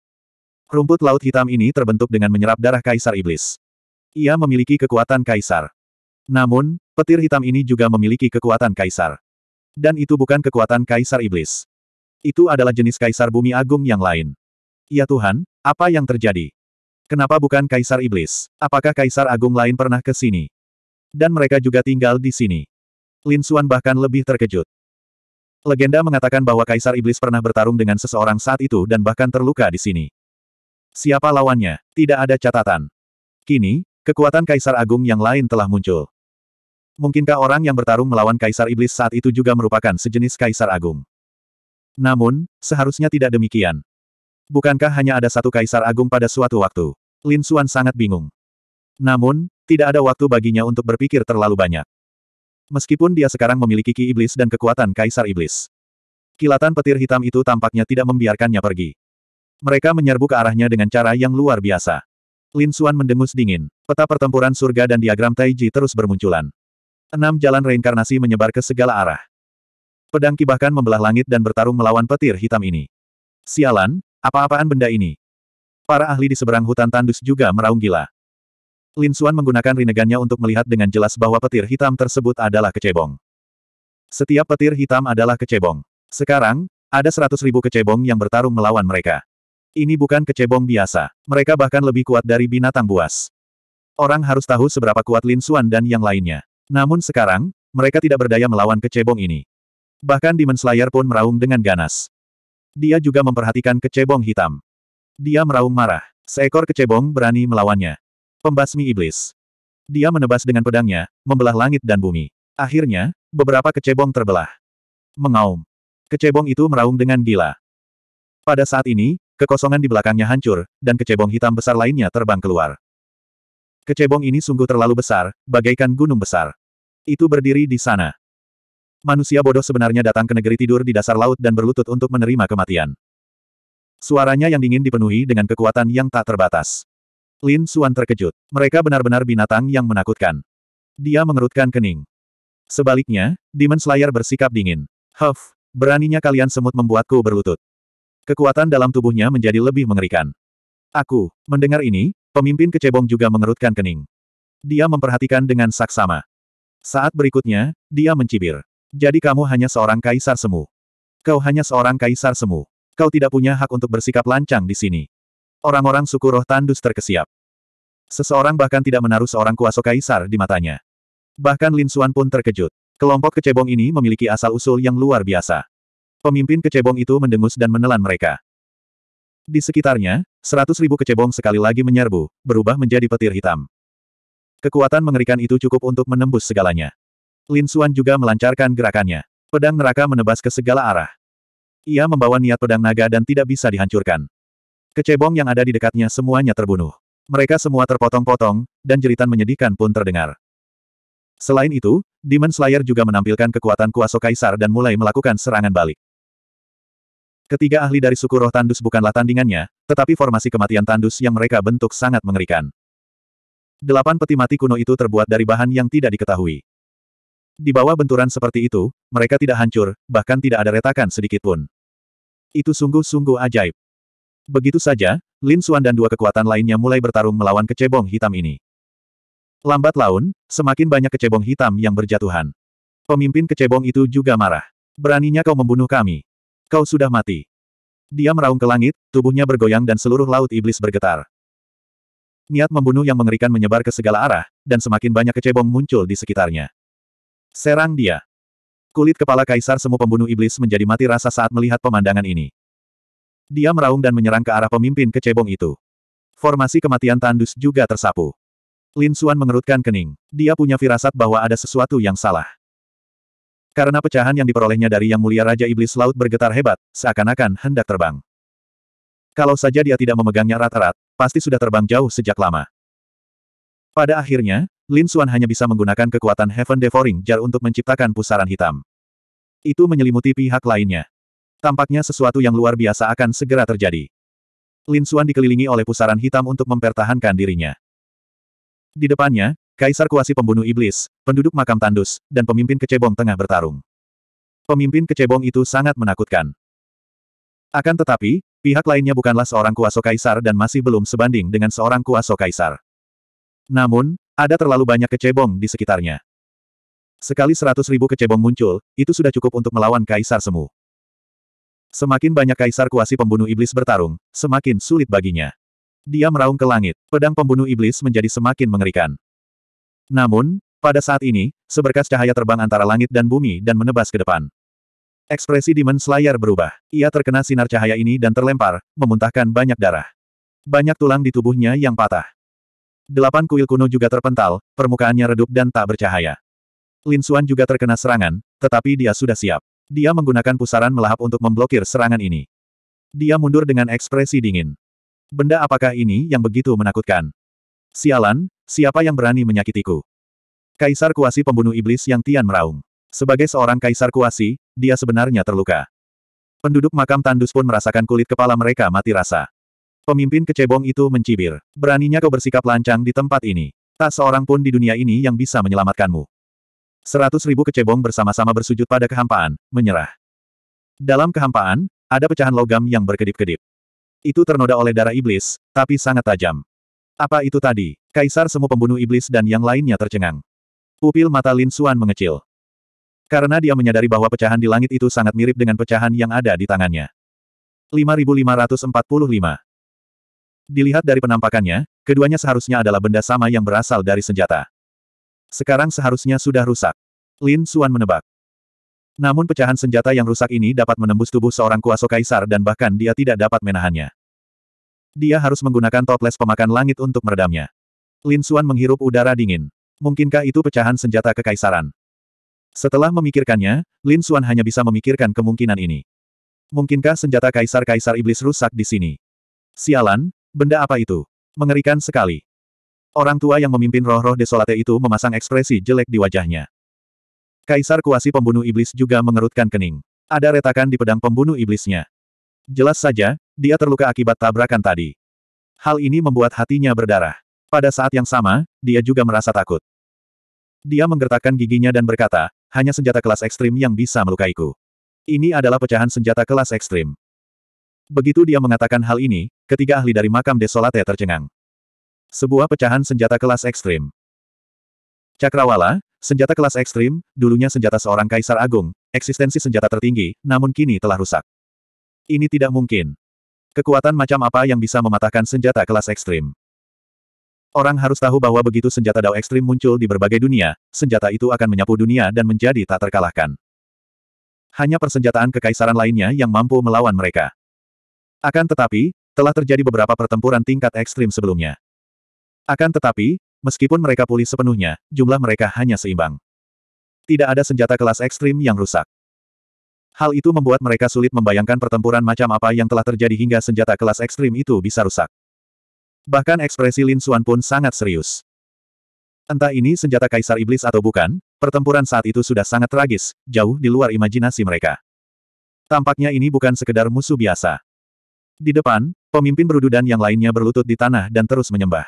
Rumput laut hitam ini terbentuk dengan menyerap darah kaisar iblis. Ia memiliki kekuatan kaisar. Namun, petir hitam ini juga memiliki kekuatan kaisar. Dan itu bukan kekuatan kaisar iblis. Itu adalah jenis kaisar bumi agung yang lain. Ya Tuhan, apa yang terjadi? Kenapa bukan Kaisar Iblis? Apakah Kaisar Agung lain pernah ke sini? Dan mereka juga tinggal di sini. Lin Xuan bahkan lebih terkejut. Legenda mengatakan bahwa Kaisar Iblis pernah bertarung dengan seseorang saat itu dan bahkan terluka di sini. Siapa lawannya? Tidak ada catatan. Kini, kekuatan Kaisar Agung yang lain telah muncul. Mungkinkah orang yang bertarung melawan Kaisar Iblis saat itu juga merupakan sejenis Kaisar Agung? Namun, seharusnya tidak demikian. Bukankah hanya ada satu kaisar agung pada suatu waktu? Lin Xuan sangat bingung. Namun, tidak ada waktu baginya untuk berpikir terlalu banyak. Meskipun dia sekarang memiliki ki iblis dan kekuatan kaisar iblis. Kilatan petir hitam itu tampaknya tidak membiarkannya pergi. Mereka menyerbu ke arahnya dengan cara yang luar biasa. Lin Xuan mendengus dingin. Peta pertempuran surga dan diagram Taiji terus bermunculan. Enam jalan reinkarnasi menyebar ke segala arah. Pedang kibahkan membelah langit dan bertarung melawan petir hitam ini. Sialan, apa-apaan benda ini? Para ahli di seberang hutan tandus juga meraung gila. Lin Xuan menggunakan rinegannya untuk melihat dengan jelas bahwa petir hitam tersebut adalah kecebong. Setiap petir hitam adalah kecebong. Sekarang, ada seratus ribu kecebong yang bertarung melawan mereka. Ini bukan kecebong biasa. Mereka bahkan lebih kuat dari binatang buas. Orang harus tahu seberapa kuat Lin Xuan dan yang lainnya. Namun sekarang, mereka tidak berdaya melawan kecebong ini. Bahkan Demon Slayer pun meraung dengan ganas. Dia juga memperhatikan kecebong hitam. Dia meraung marah. Seekor kecebong berani melawannya. Pembasmi iblis. Dia menebas dengan pedangnya, membelah langit dan bumi. Akhirnya, beberapa kecebong terbelah. Mengaum. Kecebong itu meraung dengan gila. Pada saat ini, kekosongan di belakangnya hancur, dan kecebong hitam besar lainnya terbang keluar. Kecebong ini sungguh terlalu besar, bagaikan gunung besar. Itu berdiri di sana. Manusia bodoh sebenarnya datang ke negeri tidur di dasar laut dan berlutut untuk menerima kematian. Suaranya yang dingin dipenuhi dengan kekuatan yang tak terbatas. Lin Suan terkejut. Mereka benar-benar binatang yang menakutkan. Dia mengerutkan kening. Sebaliknya, Demon Slayer bersikap dingin. Huff, beraninya kalian semut membuatku berlutut. Kekuatan dalam tubuhnya menjadi lebih mengerikan. Aku, mendengar ini, pemimpin kecebong juga mengerutkan kening. Dia memperhatikan dengan saksama. Saat berikutnya, dia mencibir. Jadi kamu hanya seorang kaisar semu. Kau hanya seorang kaisar semu. Kau tidak punya hak untuk bersikap lancang di sini. Orang-orang suku roh tandus terkesiap. Seseorang bahkan tidak menaruh seorang kuasa kaisar di matanya. Bahkan Lin Suan pun terkejut. Kelompok kecebong ini memiliki asal-usul yang luar biasa. Pemimpin kecebong itu mendengus dan menelan mereka. Di sekitarnya, seratus ribu kecebong sekali lagi menyerbu, berubah menjadi petir hitam. Kekuatan mengerikan itu cukup untuk menembus segalanya. Lin Suan juga melancarkan gerakannya. Pedang neraka menebas ke segala arah. Ia membawa niat pedang naga dan tidak bisa dihancurkan. Kecebong yang ada di dekatnya semuanya terbunuh. Mereka semua terpotong-potong, dan jeritan menyedihkan pun terdengar. Selain itu, Demon Slayer juga menampilkan kekuatan kuasa Kaisar dan mulai melakukan serangan balik. Ketiga ahli dari suku roh tandus bukanlah tandingannya, tetapi formasi kematian tandus yang mereka bentuk sangat mengerikan. Delapan peti mati kuno itu terbuat dari bahan yang tidak diketahui. Di bawah benturan seperti itu, mereka tidak hancur, bahkan tidak ada retakan sedikitpun. Itu sungguh-sungguh ajaib. Begitu saja, Lin Xuan dan dua kekuatan lainnya mulai bertarung melawan kecebong hitam ini. Lambat laun, semakin banyak kecebong hitam yang berjatuhan. Pemimpin kecebong itu juga marah. Beraninya kau membunuh kami. Kau sudah mati. Dia meraung ke langit, tubuhnya bergoyang dan seluruh laut iblis bergetar. Niat membunuh yang mengerikan menyebar ke segala arah, dan semakin banyak kecebong muncul di sekitarnya. Serang dia. Kulit kepala kaisar semu pembunuh iblis menjadi mati rasa saat melihat pemandangan ini. Dia meraung dan menyerang ke arah pemimpin kecebong itu. Formasi kematian tandus juga tersapu. Lin Xuan mengerutkan kening. Dia punya firasat bahwa ada sesuatu yang salah. Karena pecahan yang diperolehnya dari Yang Mulia Raja Iblis Laut bergetar hebat, seakan-akan hendak terbang. Kalau saja dia tidak memegangnya rata rat pasti sudah terbang jauh sejak lama. Pada akhirnya, Lin Suan hanya bisa menggunakan kekuatan Heaven Devouring Jar untuk menciptakan pusaran hitam. Itu menyelimuti pihak lainnya. Tampaknya sesuatu yang luar biasa akan segera terjadi. Lin Suan dikelilingi oleh pusaran hitam untuk mempertahankan dirinya. Di depannya, Kaisar Kuasi Pembunuh Iblis, penduduk makam tandus, dan pemimpin kecebong tengah bertarung. Pemimpin kecebong itu sangat menakutkan. Akan tetapi, pihak lainnya bukanlah seorang kuaso kaisar dan masih belum sebanding dengan seorang kuaso kaisar. Namun, ada terlalu banyak kecebong di sekitarnya. Sekali seratus ribu kecebong muncul, itu sudah cukup untuk melawan Kaisar Semu. Semakin banyak Kaisar Kuasi pembunuh iblis bertarung, semakin sulit baginya. Dia meraung ke langit, pedang pembunuh iblis menjadi semakin mengerikan. Namun, pada saat ini, seberkas cahaya terbang antara langit dan bumi dan menebas ke depan. Ekspresi Demon Slayer berubah. Ia terkena sinar cahaya ini dan terlempar, memuntahkan banyak darah. Banyak tulang di tubuhnya yang patah. Delapan kuil kuno juga terpental, permukaannya redup dan tak bercahaya. Lin Xuan juga terkena serangan, tetapi dia sudah siap. Dia menggunakan pusaran melahap untuk memblokir serangan ini. Dia mundur dengan ekspresi dingin. Benda apakah ini yang begitu menakutkan? Sialan, siapa yang berani menyakitiku? Kaisar Kuasi pembunuh iblis yang Tian meraung. Sebagai seorang kaisar Kuasi, dia sebenarnya terluka. Penduduk makam tandus pun merasakan kulit kepala mereka mati rasa. Pemimpin kecebong itu mencibir. Beraninya kau bersikap lancang di tempat ini. Tak seorang pun di dunia ini yang bisa menyelamatkanmu. Seratus ribu kecebong bersama-sama bersujud pada kehampaan, menyerah. Dalam kehampaan, ada pecahan logam yang berkedip-kedip. Itu ternoda oleh darah iblis, tapi sangat tajam. Apa itu tadi? Kaisar semua pembunuh iblis dan yang lainnya tercengang. Pupil mata Lin Suan mengecil. Karena dia menyadari bahwa pecahan di langit itu sangat mirip dengan pecahan yang ada di tangannya. 5545 Dilihat dari penampakannya, keduanya seharusnya adalah benda sama yang berasal dari senjata. Sekarang seharusnya sudah rusak. Lin Suan menebak. Namun pecahan senjata yang rusak ini dapat menembus tubuh seorang kuaso kaisar dan bahkan dia tidak dapat menahannya. Dia harus menggunakan toples pemakan langit untuk meredamnya. Lin Suan menghirup udara dingin. Mungkinkah itu pecahan senjata kekaisaran? Setelah memikirkannya, Lin Suan hanya bisa memikirkan kemungkinan ini. Mungkinkah senjata kaisar-kaisar iblis rusak di sini? Sialan, Benda apa itu? Mengerikan sekali. Orang tua yang memimpin roh-roh desolate itu memasang ekspresi jelek di wajahnya. Kaisar Kuasi Pembunuh Iblis juga mengerutkan kening. Ada retakan di pedang pembunuh iblisnya. Jelas saja, dia terluka akibat tabrakan tadi. Hal ini membuat hatinya berdarah. Pada saat yang sama, dia juga merasa takut. Dia menggertakkan giginya dan berkata, hanya senjata kelas ekstrim yang bisa melukaiku. Ini adalah pecahan senjata kelas ekstrim. Begitu dia mengatakan hal ini, ketiga ahli dari makam Desolate tercengang. Sebuah pecahan senjata kelas ekstrim. Cakrawala, senjata kelas ekstrim, dulunya senjata seorang kaisar agung, eksistensi senjata tertinggi, namun kini telah rusak. Ini tidak mungkin. Kekuatan macam apa yang bisa mematahkan senjata kelas ekstrim? Orang harus tahu bahwa begitu senjata Dao ekstrim muncul di berbagai dunia, senjata itu akan menyapu dunia dan menjadi tak terkalahkan. Hanya persenjataan kekaisaran lainnya yang mampu melawan mereka. Akan tetapi, telah terjadi beberapa pertempuran tingkat ekstrim sebelumnya. Akan tetapi, meskipun mereka pulih sepenuhnya, jumlah mereka hanya seimbang. Tidak ada senjata kelas ekstrim yang rusak. Hal itu membuat mereka sulit membayangkan pertempuran macam apa yang telah terjadi hingga senjata kelas ekstrim itu bisa rusak. Bahkan ekspresi Lin Suan pun sangat serius. Entah ini senjata kaisar iblis atau bukan, pertempuran saat itu sudah sangat tragis, jauh di luar imajinasi mereka. Tampaknya ini bukan sekedar musuh biasa. Di depan, pemimpin berudu dan yang lainnya berlutut di tanah dan terus menyembah.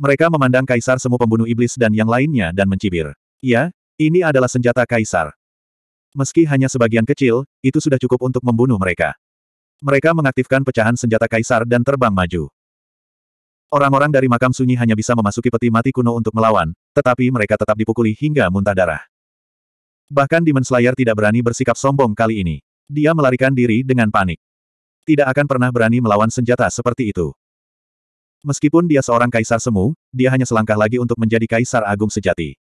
Mereka memandang kaisar semu pembunuh iblis dan yang lainnya dan mencibir. Ya, ini adalah senjata kaisar. Meski hanya sebagian kecil, itu sudah cukup untuk membunuh mereka. Mereka mengaktifkan pecahan senjata kaisar dan terbang maju. Orang-orang dari makam sunyi hanya bisa memasuki peti mati kuno untuk melawan, tetapi mereka tetap dipukuli hingga muntah darah. Bahkan Demon Slayer tidak berani bersikap sombong kali ini. Dia melarikan diri dengan panik tidak akan pernah berani melawan senjata seperti itu. Meskipun dia seorang kaisar semu, dia hanya selangkah lagi untuk menjadi kaisar agung sejati.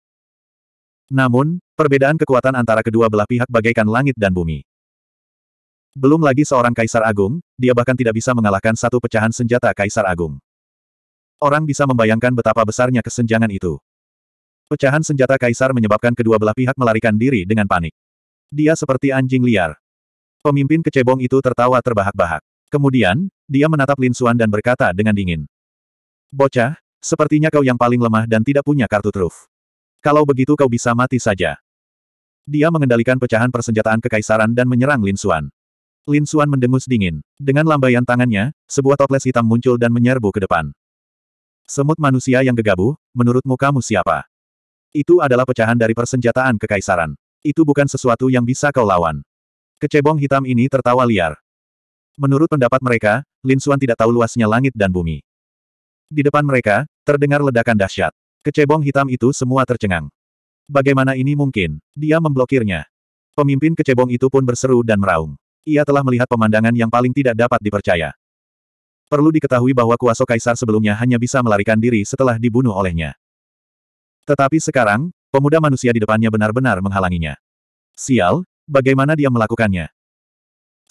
Namun, perbedaan kekuatan antara kedua belah pihak bagaikan langit dan bumi. Belum lagi seorang kaisar agung, dia bahkan tidak bisa mengalahkan satu pecahan senjata kaisar agung. Orang bisa membayangkan betapa besarnya kesenjangan itu. Pecahan senjata kaisar menyebabkan kedua belah pihak melarikan diri dengan panik. Dia seperti anjing liar. Pemimpin kecebong itu tertawa terbahak-bahak. Kemudian, dia menatap Lin Xuan dan berkata dengan dingin. Bocah, sepertinya kau yang paling lemah dan tidak punya kartu truf. Kalau begitu kau bisa mati saja. Dia mengendalikan pecahan persenjataan kekaisaran dan menyerang Lin Xuan. Lin Xuan mendengus dingin. Dengan lambaian tangannya, sebuah toples hitam muncul dan menyerbu ke depan. Semut manusia yang gegabah, menurutmu kamu siapa? Itu adalah pecahan dari persenjataan kekaisaran. Itu bukan sesuatu yang bisa kau lawan. Kecebong hitam ini tertawa liar. Menurut pendapat mereka, Lin Suan tidak tahu luasnya langit dan bumi. Di depan mereka, terdengar ledakan dahsyat. Kecebong hitam itu semua tercengang. Bagaimana ini mungkin? Dia memblokirnya. Pemimpin kecebong itu pun berseru dan meraung. Ia telah melihat pemandangan yang paling tidak dapat dipercaya. Perlu diketahui bahwa kuasa kaisar sebelumnya hanya bisa melarikan diri setelah dibunuh olehnya. Tetapi sekarang, pemuda manusia di depannya benar-benar menghalanginya. Sial, Bagaimana dia melakukannya?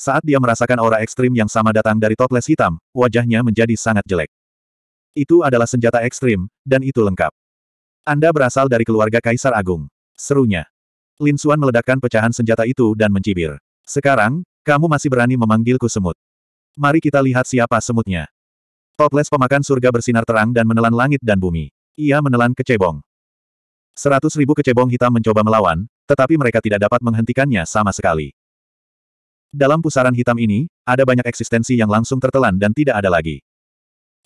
Saat dia merasakan aura ekstrim yang sama datang dari toples hitam, wajahnya menjadi sangat jelek. Itu adalah senjata ekstrim, dan itu lengkap. Anda berasal dari keluarga Kaisar Agung. Serunya. Lin Xuan meledakkan pecahan senjata itu dan mencibir. Sekarang, kamu masih berani memanggilku semut. Mari kita lihat siapa semutnya. Toples pemakan surga bersinar terang dan menelan langit dan bumi. Ia menelan kecebong. Seratus ribu kecebong hitam mencoba melawan, tetapi mereka tidak dapat menghentikannya sama sekali. Dalam pusaran hitam ini, ada banyak eksistensi yang langsung tertelan dan tidak ada lagi.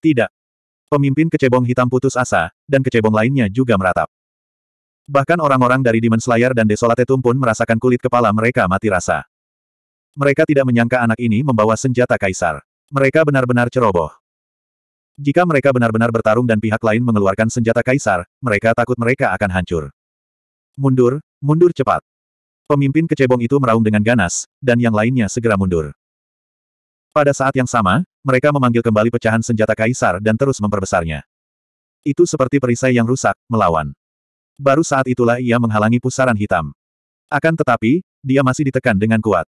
Tidak. Pemimpin kecebong hitam putus asa, dan kecebong lainnya juga meratap. Bahkan orang-orang dari Demon Slayer dan Desolate Desolatetum pun merasakan kulit kepala mereka mati rasa. Mereka tidak menyangka anak ini membawa senjata kaisar. Mereka benar-benar ceroboh. Jika mereka benar-benar bertarung dan pihak lain mengeluarkan senjata kaisar, mereka takut mereka akan hancur. Mundur, Mundur cepat. Pemimpin kecebong itu meraung dengan ganas, dan yang lainnya segera mundur. Pada saat yang sama, mereka memanggil kembali pecahan senjata kaisar dan terus memperbesarnya. Itu seperti perisai yang rusak, melawan. Baru saat itulah ia menghalangi pusaran hitam. Akan tetapi, dia masih ditekan dengan kuat.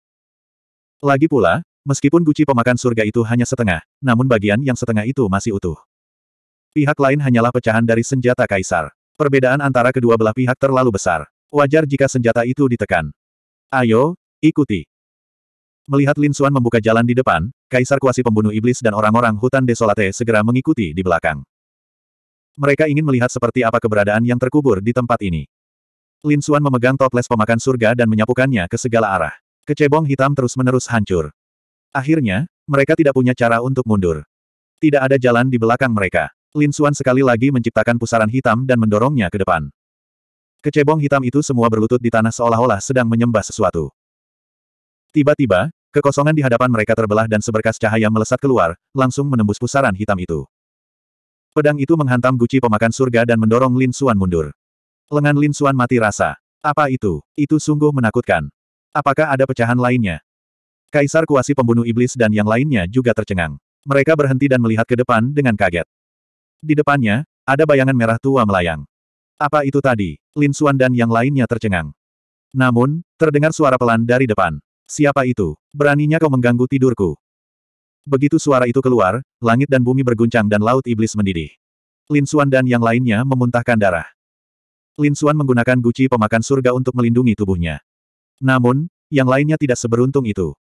Lagi pula, meskipun guci pemakan surga itu hanya setengah, namun bagian yang setengah itu masih utuh. Pihak lain hanyalah pecahan dari senjata kaisar. Perbedaan antara kedua belah pihak terlalu besar. Wajar jika senjata itu ditekan. Ayo, ikuti. Melihat Lin Suan membuka jalan di depan, Kaisar Kuasi Pembunuh Iblis dan orang-orang hutan Desolate segera mengikuti di belakang. Mereka ingin melihat seperti apa keberadaan yang terkubur di tempat ini. Lin Suan memegang toples pemakan surga dan menyapukannya ke segala arah. Kecebong hitam terus-menerus hancur. Akhirnya, mereka tidak punya cara untuk mundur. Tidak ada jalan di belakang mereka. Lin Suan sekali lagi menciptakan pusaran hitam dan mendorongnya ke depan. Kecebong hitam itu semua berlutut di tanah seolah-olah sedang menyembah sesuatu. Tiba-tiba, kekosongan di hadapan mereka terbelah dan seberkas cahaya melesat keluar, langsung menembus pusaran hitam itu. Pedang itu menghantam guci pemakan surga dan mendorong Lin Suan mundur. Lengan Lin Suan mati rasa. Apa itu? Itu sungguh menakutkan. Apakah ada pecahan lainnya? Kaisar kuasi pembunuh iblis dan yang lainnya juga tercengang. Mereka berhenti dan melihat ke depan dengan kaget. Di depannya, ada bayangan merah tua melayang. Apa itu tadi? Lin Xuan dan yang lainnya tercengang. Namun, terdengar suara pelan dari depan. Siapa itu? Beraninya kau mengganggu tidurku. Begitu suara itu keluar, langit dan bumi berguncang dan laut iblis mendidih. Lin Xuan dan yang lainnya memuntahkan darah. Lin Xuan menggunakan guci pemakan surga untuk melindungi tubuhnya. Namun, yang lainnya tidak seberuntung itu.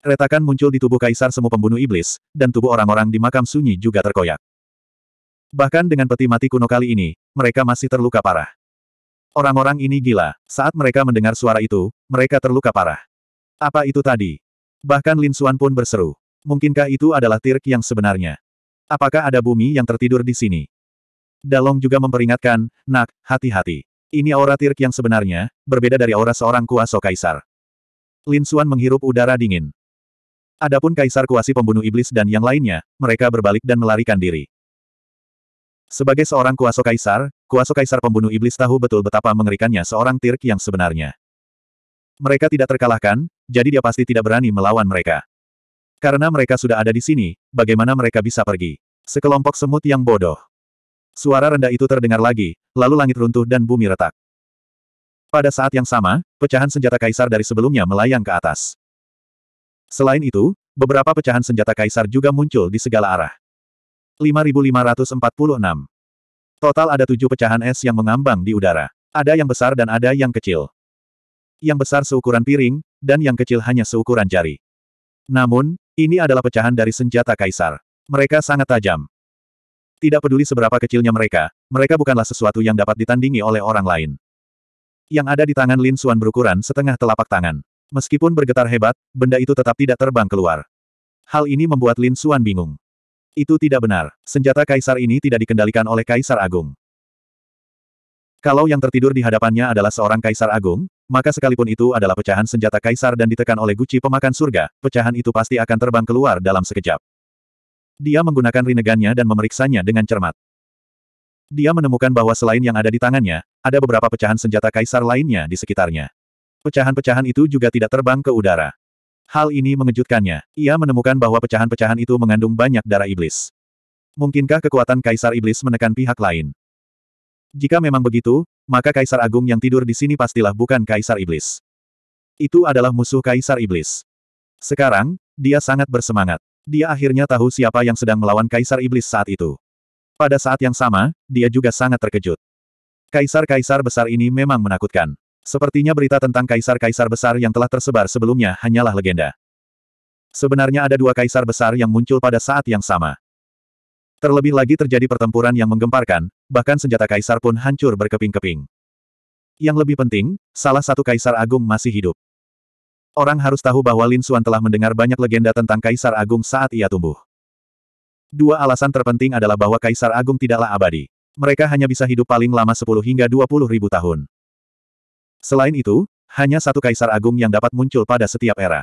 Retakan muncul di tubuh kaisar semu pembunuh iblis, dan tubuh orang-orang di makam sunyi juga terkoyak. Bahkan dengan peti mati kuno kali ini, mereka masih terluka parah. Orang-orang ini gila. Saat mereka mendengar suara itu, mereka terluka parah. Apa itu tadi? Bahkan Lin Suan pun berseru. Mungkinkah itu adalah Tirk yang sebenarnya? Apakah ada bumi yang tertidur di sini? Dalong juga memperingatkan, nak, hati-hati. Ini aura Tirk yang sebenarnya, berbeda dari aura seorang kuasa kaisar. Lin Suan menghirup udara dingin. Adapun kaisar kuasi pembunuh iblis dan yang lainnya, mereka berbalik dan melarikan diri. Sebagai seorang kuasa kaisar, kuasa kaisar pembunuh iblis tahu betul betapa mengerikannya seorang Tirk yang sebenarnya. Mereka tidak terkalahkan, jadi dia pasti tidak berani melawan mereka. Karena mereka sudah ada di sini, bagaimana mereka bisa pergi? Sekelompok semut yang bodoh. Suara rendah itu terdengar lagi, lalu langit runtuh dan bumi retak. Pada saat yang sama, pecahan senjata kaisar dari sebelumnya melayang ke atas. Selain itu, beberapa pecahan senjata kaisar juga muncul di segala arah. 5546. Total ada tujuh pecahan es yang mengambang di udara. Ada yang besar dan ada yang kecil. Yang besar seukuran piring, dan yang kecil hanya seukuran jari. Namun, ini adalah pecahan dari senjata kaisar. Mereka sangat tajam. Tidak peduli seberapa kecilnya mereka, mereka bukanlah sesuatu yang dapat ditandingi oleh orang lain. Yang ada di tangan Lin Xuan berukuran setengah telapak tangan. Meskipun bergetar hebat, benda itu tetap tidak terbang keluar. Hal ini membuat Lin Xuan bingung. Itu tidak benar. Senjata kaisar ini tidak dikendalikan oleh kaisar agung. Kalau yang tertidur di hadapannya adalah seorang kaisar agung, maka sekalipun itu adalah pecahan senjata kaisar dan ditekan oleh guci pemakan surga, pecahan itu pasti akan terbang keluar dalam sekejap. Dia menggunakan rinegannya dan memeriksanya dengan cermat. Dia menemukan bahwa selain yang ada di tangannya, ada beberapa pecahan senjata kaisar lainnya di sekitarnya. Pecahan-pecahan itu juga tidak terbang ke udara. Hal ini mengejutkannya. Ia menemukan bahwa pecahan-pecahan itu mengandung banyak darah iblis. Mungkinkah kekuatan Kaisar Iblis menekan pihak lain? Jika memang begitu, maka Kaisar Agung yang tidur di sini pastilah bukan Kaisar Iblis. Itu adalah musuh Kaisar Iblis. Sekarang, dia sangat bersemangat. Dia akhirnya tahu siapa yang sedang melawan Kaisar Iblis saat itu. Pada saat yang sama, dia juga sangat terkejut. Kaisar-kaisar besar ini memang menakutkan. Sepertinya berita tentang kaisar-kaisar besar yang telah tersebar sebelumnya hanyalah legenda. Sebenarnya ada dua kaisar besar yang muncul pada saat yang sama. Terlebih lagi terjadi pertempuran yang menggemparkan, bahkan senjata kaisar pun hancur berkeping-keping. Yang lebih penting, salah satu kaisar agung masih hidup. Orang harus tahu bahwa Lin Xuan telah mendengar banyak legenda tentang kaisar agung saat ia tumbuh. Dua alasan terpenting adalah bahwa kaisar agung tidaklah abadi. Mereka hanya bisa hidup paling lama 10 hingga 20 ribu tahun. Selain itu, hanya satu kaisar agung yang dapat muncul pada setiap era.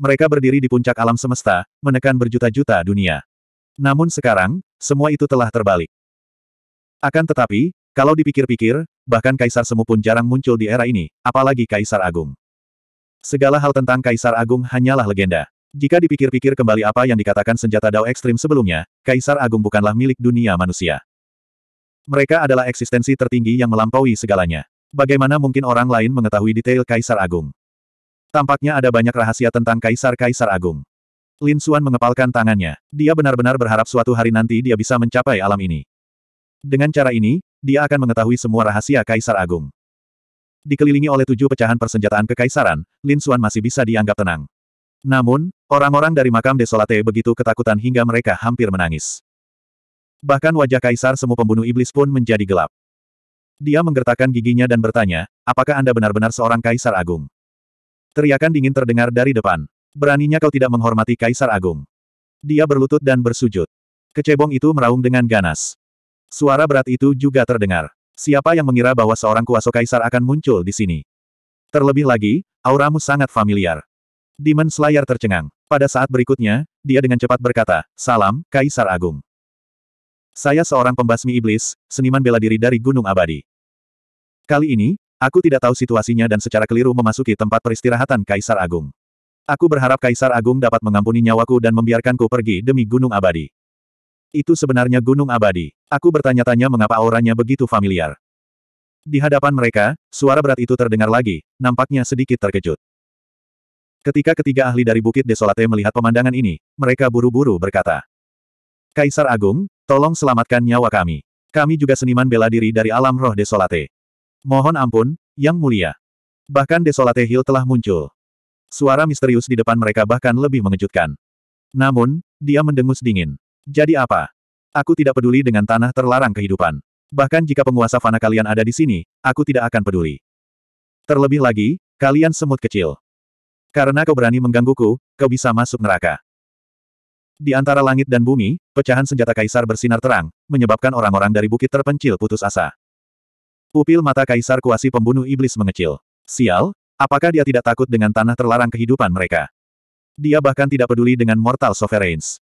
Mereka berdiri di puncak alam semesta, menekan berjuta-juta dunia. Namun sekarang, semua itu telah terbalik. Akan tetapi, kalau dipikir-pikir, bahkan kaisar semu pun jarang muncul di era ini, apalagi kaisar agung. Segala hal tentang kaisar agung hanyalah legenda. Jika dipikir-pikir kembali apa yang dikatakan senjata Dao ekstrim sebelumnya, kaisar agung bukanlah milik dunia manusia. Mereka adalah eksistensi tertinggi yang melampaui segalanya. Bagaimana mungkin orang lain mengetahui detail Kaisar Agung? Tampaknya ada banyak rahasia tentang Kaisar-Kaisar Agung. Lin Xuan mengepalkan tangannya. Dia benar-benar berharap suatu hari nanti dia bisa mencapai alam ini. Dengan cara ini, dia akan mengetahui semua rahasia Kaisar Agung. Dikelilingi oleh tujuh pecahan persenjataan kekaisaran, Lin Xuan masih bisa dianggap tenang. Namun, orang-orang dari makam Desolate begitu ketakutan hingga mereka hampir menangis. Bahkan wajah kaisar semu pembunuh iblis pun menjadi gelap. Dia menggertakkan giginya dan bertanya, apakah Anda benar-benar seorang kaisar agung? Teriakan dingin terdengar dari depan. Beraninya kau tidak menghormati kaisar agung. Dia berlutut dan bersujud. Kecebong itu meraung dengan ganas. Suara berat itu juga terdengar. Siapa yang mengira bahwa seorang kuasa kaisar akan muncul di sini? Terlebih lagi, auramu sangat familiar. Demon Slayer tercengang. Pada saat berikutnya, dia dengan cepat berkata, Salam, Kaisar Agung. Saya seorang pembasmi iblis, seniman bela diri dari Gunung Abadi. Kali ini, aku tidak tahu situasinya dan secara keliru memasuki tempat peristirahatan Kaisar Agung. Aku berharap Kaisar Agung dapat mengampuni nyawaku dan membiarkanku pergi demi Gunung Abadi. Itu sebenarnya Gunung Abadi. Aku bertanya-tanya mengapa auranya begitu familiar. Di hadapan mereka, suara berat itu terdengar lagi, nampaknya sedikit terkejut. Ketika ketiga ahli dari Bukit Desolate melihat pemandangan ini, mereka buru-buru berkata, Kaisar Agung, Tolong selamatkan nyawa kami. Kami juga seniman bela diri dari alam roh Desolate. Mohon ampun, Yang Mulia. Bahkan Desolate Hill telah muncul. Suara misterius di depan mereka bahkan lebih mengejutkan. Namun, dia mendengus dingin. Jadi apa? Aku tidak peduli dengan tanah terlarang kehidupan. Bahkan jika penguasa fana kalian ada di sini, aku tidak akan peduli. Terlebih lagi, kalian semut kecil. Karena kau berani menggangguku, kau bisa masuk neraka. Di antara langit dan bumi, pecahan senjata kaisar bersinar terang, menyebabkan orang-orang dari bukit terpencil putus asa. Pupil mata kaisar kuasi pembunuh iblis mengecil. Sial, apakah dia tidak takut dengan tanah terlarang kehidupan mereka? Dia bahkan tidak peduli dengan mortal sovereigns.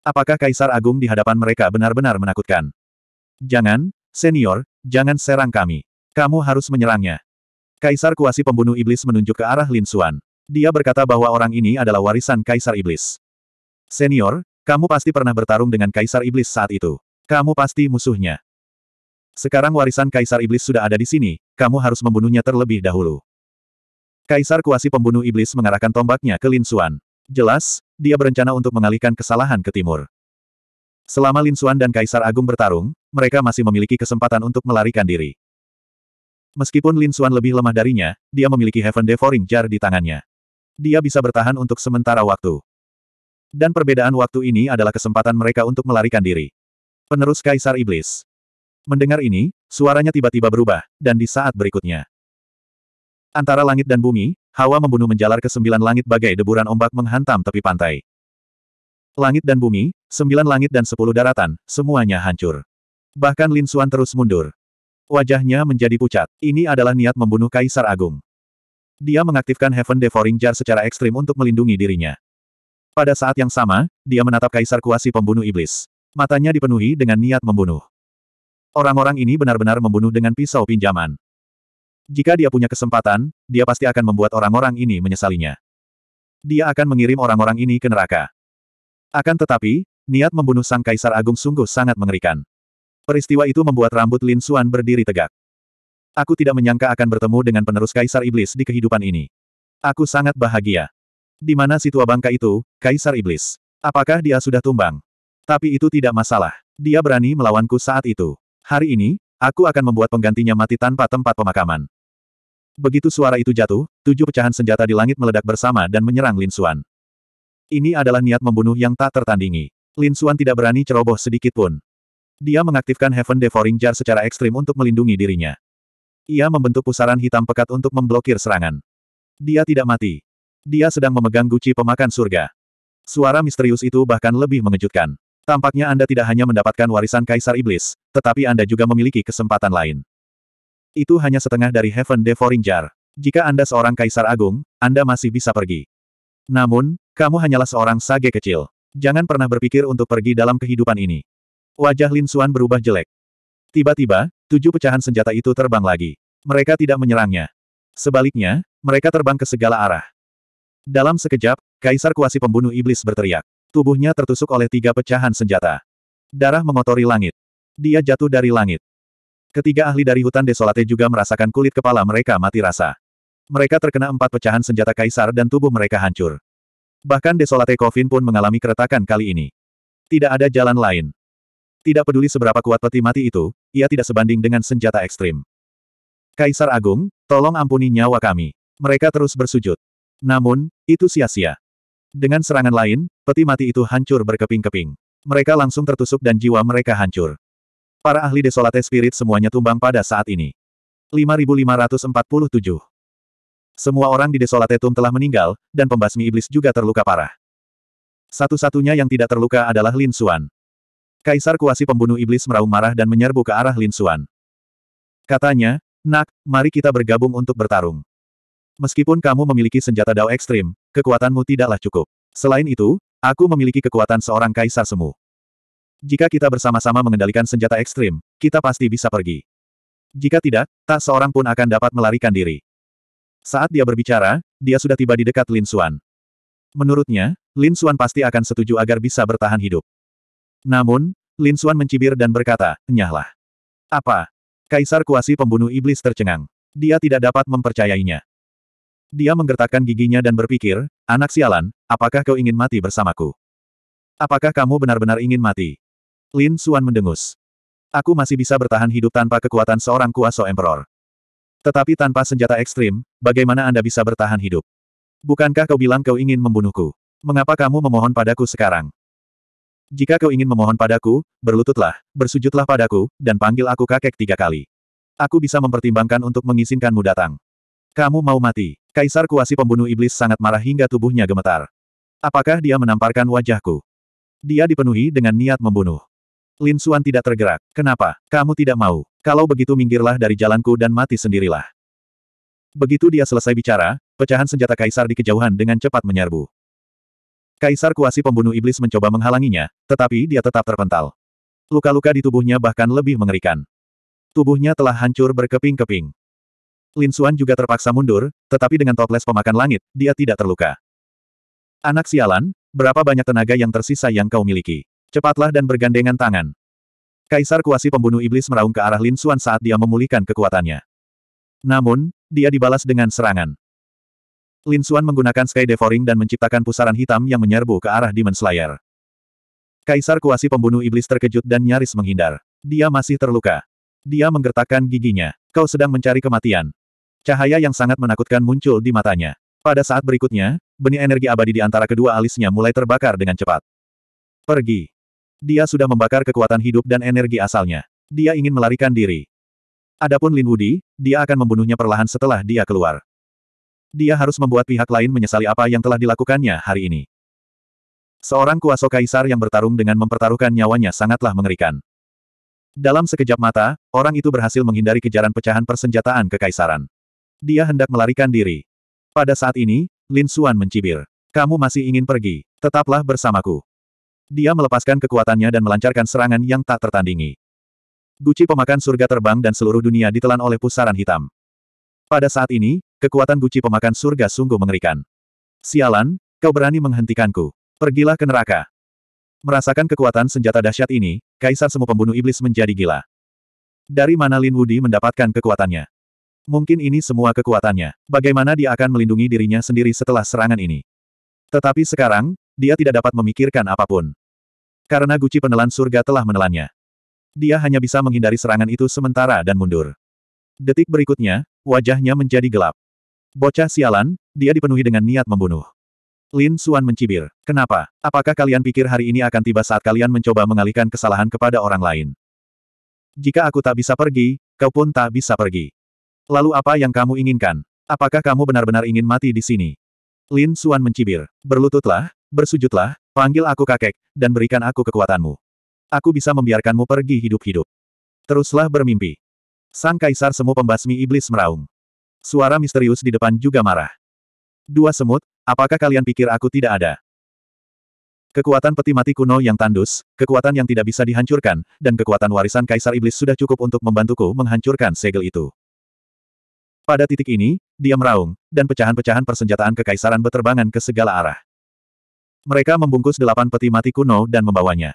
Apakah kaisar agung di hadapan mereka benar-benar menakutkan? Jangan, senior, jangan serang kami. Kamu harus menyerangnya. Kaisar kuasi pembunuh iblis menunjuk ke arah Lin Xuan. Dia berkata bahwa orang ini adalah warisan Kaisar Iblis. Senior, kamu pasti pernah bertarung dengan Kaisar Iblis saat itu. Kamu pasti musuhnya. Sekarang warisan Kaisar Iblis sudah ada di sini, kamu harus membunuhnya terlebih dahulu. Kaisar Kuasi Pembunuh Iblis mengarahkan tombaknya ke Lin Xuan. Jelas, dia berencana untuk mengalihkan kesalahan ke timur. Selama Lin Xuan dan Kaisar Agung bertarung, mereka masih memiliki kesempatan untuk melarikan diri. Meskipun Lin Xuan lebih lemah darinya, dia memiliki Heaven Devouring Jar di tangannya. Dia bisa bertahan untuk sementara waktu. Dan perbedaan waktu ini adalah kesempatan mereka untuk melarikan diri. Penerus Kaisar Iblis. Mendengar ini, suaranya tiba-tiba berubah, dan di saat berikutnya. Antara langit dan bumi, hawa membunuh menjalar ke sembilan langit bagai deburan ombak menghantam tepi pantai. Langit dan bumi, sembilan langit dan sepuluh daratan, semuanya hancur. Bahkan Lin Xuan terus mundur. Wajahnya menjadi pucat. Ini adalah niat membunuh Kaisar Agung. Dia mengaktifkan Heaven Devouring Jar secara ekstrim untuk melindungi dirinya. Pada saat yang sama, dia menatap Kaisar Kuasi pembunuh iblis. Matanya dipenuhi dengan niat membunuh. Orang-orang ini benar-benar membunuh dengan pisau pinjaman. Jika dia punya kesempatan, dia pasti akan membuat orang-orang ini menyesalinya. Dia akan mengirim orang-orang ini ke neraka. Akan tetapi, niat membunuh Sang Kaisar Agung sungguh sangat mengerikan. Peristiwa itu membuat rambut Lin Xuan berdiri tegak. Aku tidak menyangka akan bertemu dengan penerus Kaisar Iblis di kehidupan ini. Aku sangat bahagia. Di mana si tua bangka itu, Kaisar Iblis? Apakah dia sudah tumbang? Tapi itu tidak masalah. Dia berani melawanku saat itu. Hari ini, aku akan membuat penggantinya mati tanpa tempat pemakaman. Begitu suara itu jatuh, tujuh pecahan senjata di langit meledak bersama dan menyerang Lin Xuan. Ini adalah niat membunuh yang tak tertandingi. Lin Xuan tidak berani ceroboh sedikit pun. Dia mengaktifkan Heaven Devouring Jar secara ekstrim untuk melindungi dirinya. Ia membentuk pusaran hitam pekat untuk memblokir serangan. Dia tidak mati. Dia sedang memegang guci pemakan surga. Suara misterius itu bahkan lebih mengejutkan. Tampaknya Anda tidak hanya mendapatkan warisan Kaisar Iblis, tetapi Anda juga memiliki kesempatan lain. Itu hanya setengah dari Heaven Devouring Jar. Jika Anda seorang Kaisar Agung, Anda masih bisa pergi. Namun, kamu hanyalah seorang sage kecil. Jangan pernah berpikir untuk pergi dalam kehidupan ini. Wajah Lin Xuan berubah jelek. Tiba-tiba, tujuh pecahan senjata itu terbang lagi. Mereka tidak menyerangnya. Sebaliknya, mereka terbang ke segala arah. Dalam sekejap, Kaisar Kuasi Pembunuh Iblis berteriak. Tubuhnya tertusuk oleh tiga pecahan senjata. Darah mengotori langit. Dia jatuh dari langit. Ketiga ahli dari hutan desolate juga merasakan kulit kepala mereka mati rasa. Mereka terkena empat pecahan senjata kaisar dan tubuh mereka hancur. Bahkan desolate Coffin pun mengalami keretakan kali ini. Tidak ada jalan lain. Tidak peduli seberapa kuat peti mati itu, ia tidak sebanding dengan senjata ekstrim. Kaisar Agung, tolong ampuni nyawa kami. Mereka terus bersujud. Namun, itu sia-sia. Dengan serangan lain, peti mati itu hancur berkeping-keping. Mereka langsung tertusuk dan jiwa mereka hancur. Para ahli desolate spirit semuanya tumbang pada saat ini. 5547 Semua orang di desolate tomb telah meninggal, dan pembasmi iblis juga terluka parah. Satu-satunya yang tidak terluka adalah Lin Xuan. Kaisar kuasi pembunuh iblis meraung marah dan menyerbu ke arah Lin Xuan. Katanya, Nak, mari kita bergabung untuk bertarung. Meskipun kamu memiliki senjata dao ekstrim, kekuatanmu tidaklah cukup. Selain itu, aku memiliki kekuatan seorang kaisar semu. Jika kita bersama-sama mengendalikan senjata ekstrim, kita pasti bisa pergi. Jika tidak, tak seorang pun akan dapat melarikan diri. Saat dia berbicara, dia sudah tiba di dekat Lin Xuan. Menurutnya, Lin Xuan pasti akan setuju agar bisa bertahan hidup. Namun, Lin Xuan mencibir dan berkata, nyahlah. Apa? Kaisar kuasi pembunuh iblis tercengang. Dia tidak dapat mempercayainya. Dia menggertakkan giginya dan berpikir, anak sialan, apakah kau ingin mati bersamaku? Apakah kamu benar-benar ingin mati? Lin Suan mendengus. Aku masih bisa bertahan hidup tanpa kekuatan seorang kuasa emperor. Tetapi tanpa senjata ekstrim, bagaimana Anda bisa bertahan hidup? Bukankah kau bilang kau ingin membunuhku? Mengapa kamu memohon padaku sekarang? Jika kau ingin memohon padaku, berlututlah, bersujudlah padaku, dan panggil aku kakek tiga kali. Aku bisa mempertimbangkan untuk mengizinkanmu datang. Kamu mau mati. Kaisar Kuasi pembunuh iblis sangat marah hingga tubuhnya gemetar. Apakah dia menamparkan wajahku? Dia dipenuhi dengan niat membunuh. Lin Suan tidak tergerak. Kenapa? Kamu tidak mau. Kalau begitu minggirlah dari jalanku dan mati sendirilah. Begitu dia selesai bicara, pecahan senjata kaisar di kejauhan dengan cepat menyerbu. Kaisar kuasi pembunuh iblis mencoba menghalanginya, tetapi dia tetap terpental. Luka-luka di tubuhnya bahkan lebih mengerikan. Tubuhnya telah hancur berkeping-keping. Lin Xuan juga terpaksa mundur, tetapi dengan toples pemakan langit, dia tidak terluka. Anak sialan, berapa banyak tenaga yang tersisa yang kau miliki? Cepatlah dan bergandengan tangan. Kaisar kuasi pembunuh iblis meraung ke arah Lin Xuan saat dia memulihkan kekuatannya. Namun, dia dibalas dengan serangan. Lin Xuan menggunakan Sky Devouring dan menciptakan pusaran hitam yang menyerbu ke arah Demon Slayer. Kaisar kuasi pembunuh iblis terkejut dan nyaris menghindar. Dia masih terluka. Dia menggertakkan giginya. Kau sedang mencari kematian. Cahaya yang sangat menakutkan muncul di matanya. Pada saat berikutnya, benih energi abadi di antara kedua alisnya mulai terbakar dengan cepat. Pergi. Dia sudah membakar kekuatan hidup dan energi asalnya. Dia ingin melarikan diri. Adapun Lin Wudi, dia akan membunuhnya perlahan setelah dia keluar. Dia harus membuat pihak lain menyesali apa yang telah dilakukannya hari ini. Seorang kuasa kaisar yang bertarung dengan mempertaruhkan nyawanya sangatlah mengerikan. Dalam sekejap mata, orang itu berhasil menghindari kejaran pecahan persenjataan kekaisaran. Dia hendak melarikan diri. Pada saat ini, Lin Suan mencibir. Kamu masih ingin pergi, tetaplah bersamaku. Dia melepaskan kekuatannya dan melancarkan serangan yang tak tertandingi. Guci pemakan surga terbang dan seluruh dunia ditelan oleh pusaran hitam. Pada saat ini, kekuatan guci pemakan surga sungguh mengerikan. Sialan, kau berani menghentikanku. Pergilah ke neraka. Merasakan kekuatan senjata dahsyat ini, Kaisar Semu Pembunuh Iblis menjadi gila. Dari mana Lin Wudi mendapatkan kekuatannya? Mungkin ini semua kekuatannya. Bagaimana dia akan melindungi dirinya sendiri setelah serangan ini? Tetapi sekarang, dia tidak dapat memikirkan apapun. Karena guci penelan surga telah menelannya. Dia hanya bisa menghindari serangan itu sementara dan mundur. Detik berikutnya, wajahnya menjadi gelap. Bocah sialan, dia dipenuhi dengan niat membunuh. Lin Suan mencibir. Kenapa? Apakah kalian pikir hari ini akan tiba saat kalian mencoba mengalihkan kesalahan kepada orang lain? Jika aku tak bisa pergi, kau pun tak bisa pergi. Lalu apa yang kamu inginkan? Apakah kamu benar-benar ingin mati di sini? Lin Suan mencibir. Berlututlah, bersujudlah, panggil aku kakek, dan berikan aku kekuatanmu. Aku bisa membiarkanmu pergi hidup-hidup. Teruslah bermimpi. Sang kaisar semu pembasmi iblis meraung. Suara misterius di depan juga marah. Dua semut, apakah kalian pikir aku tidak ada? Kekuatan peti mati kuno yang tandus, kekuatan yang tidak bisa dihancurkan, dan kekuatan warisan kaisar iblis sudah cukup untuk membantuku menghancurkan segel itu. Pada titik ini, dia meraung, dan pecahan-pecahan persenjataan kekaisaran beterbangan ke segala arah. Mereka membungkus delapan peti mati kuno dan membawanya.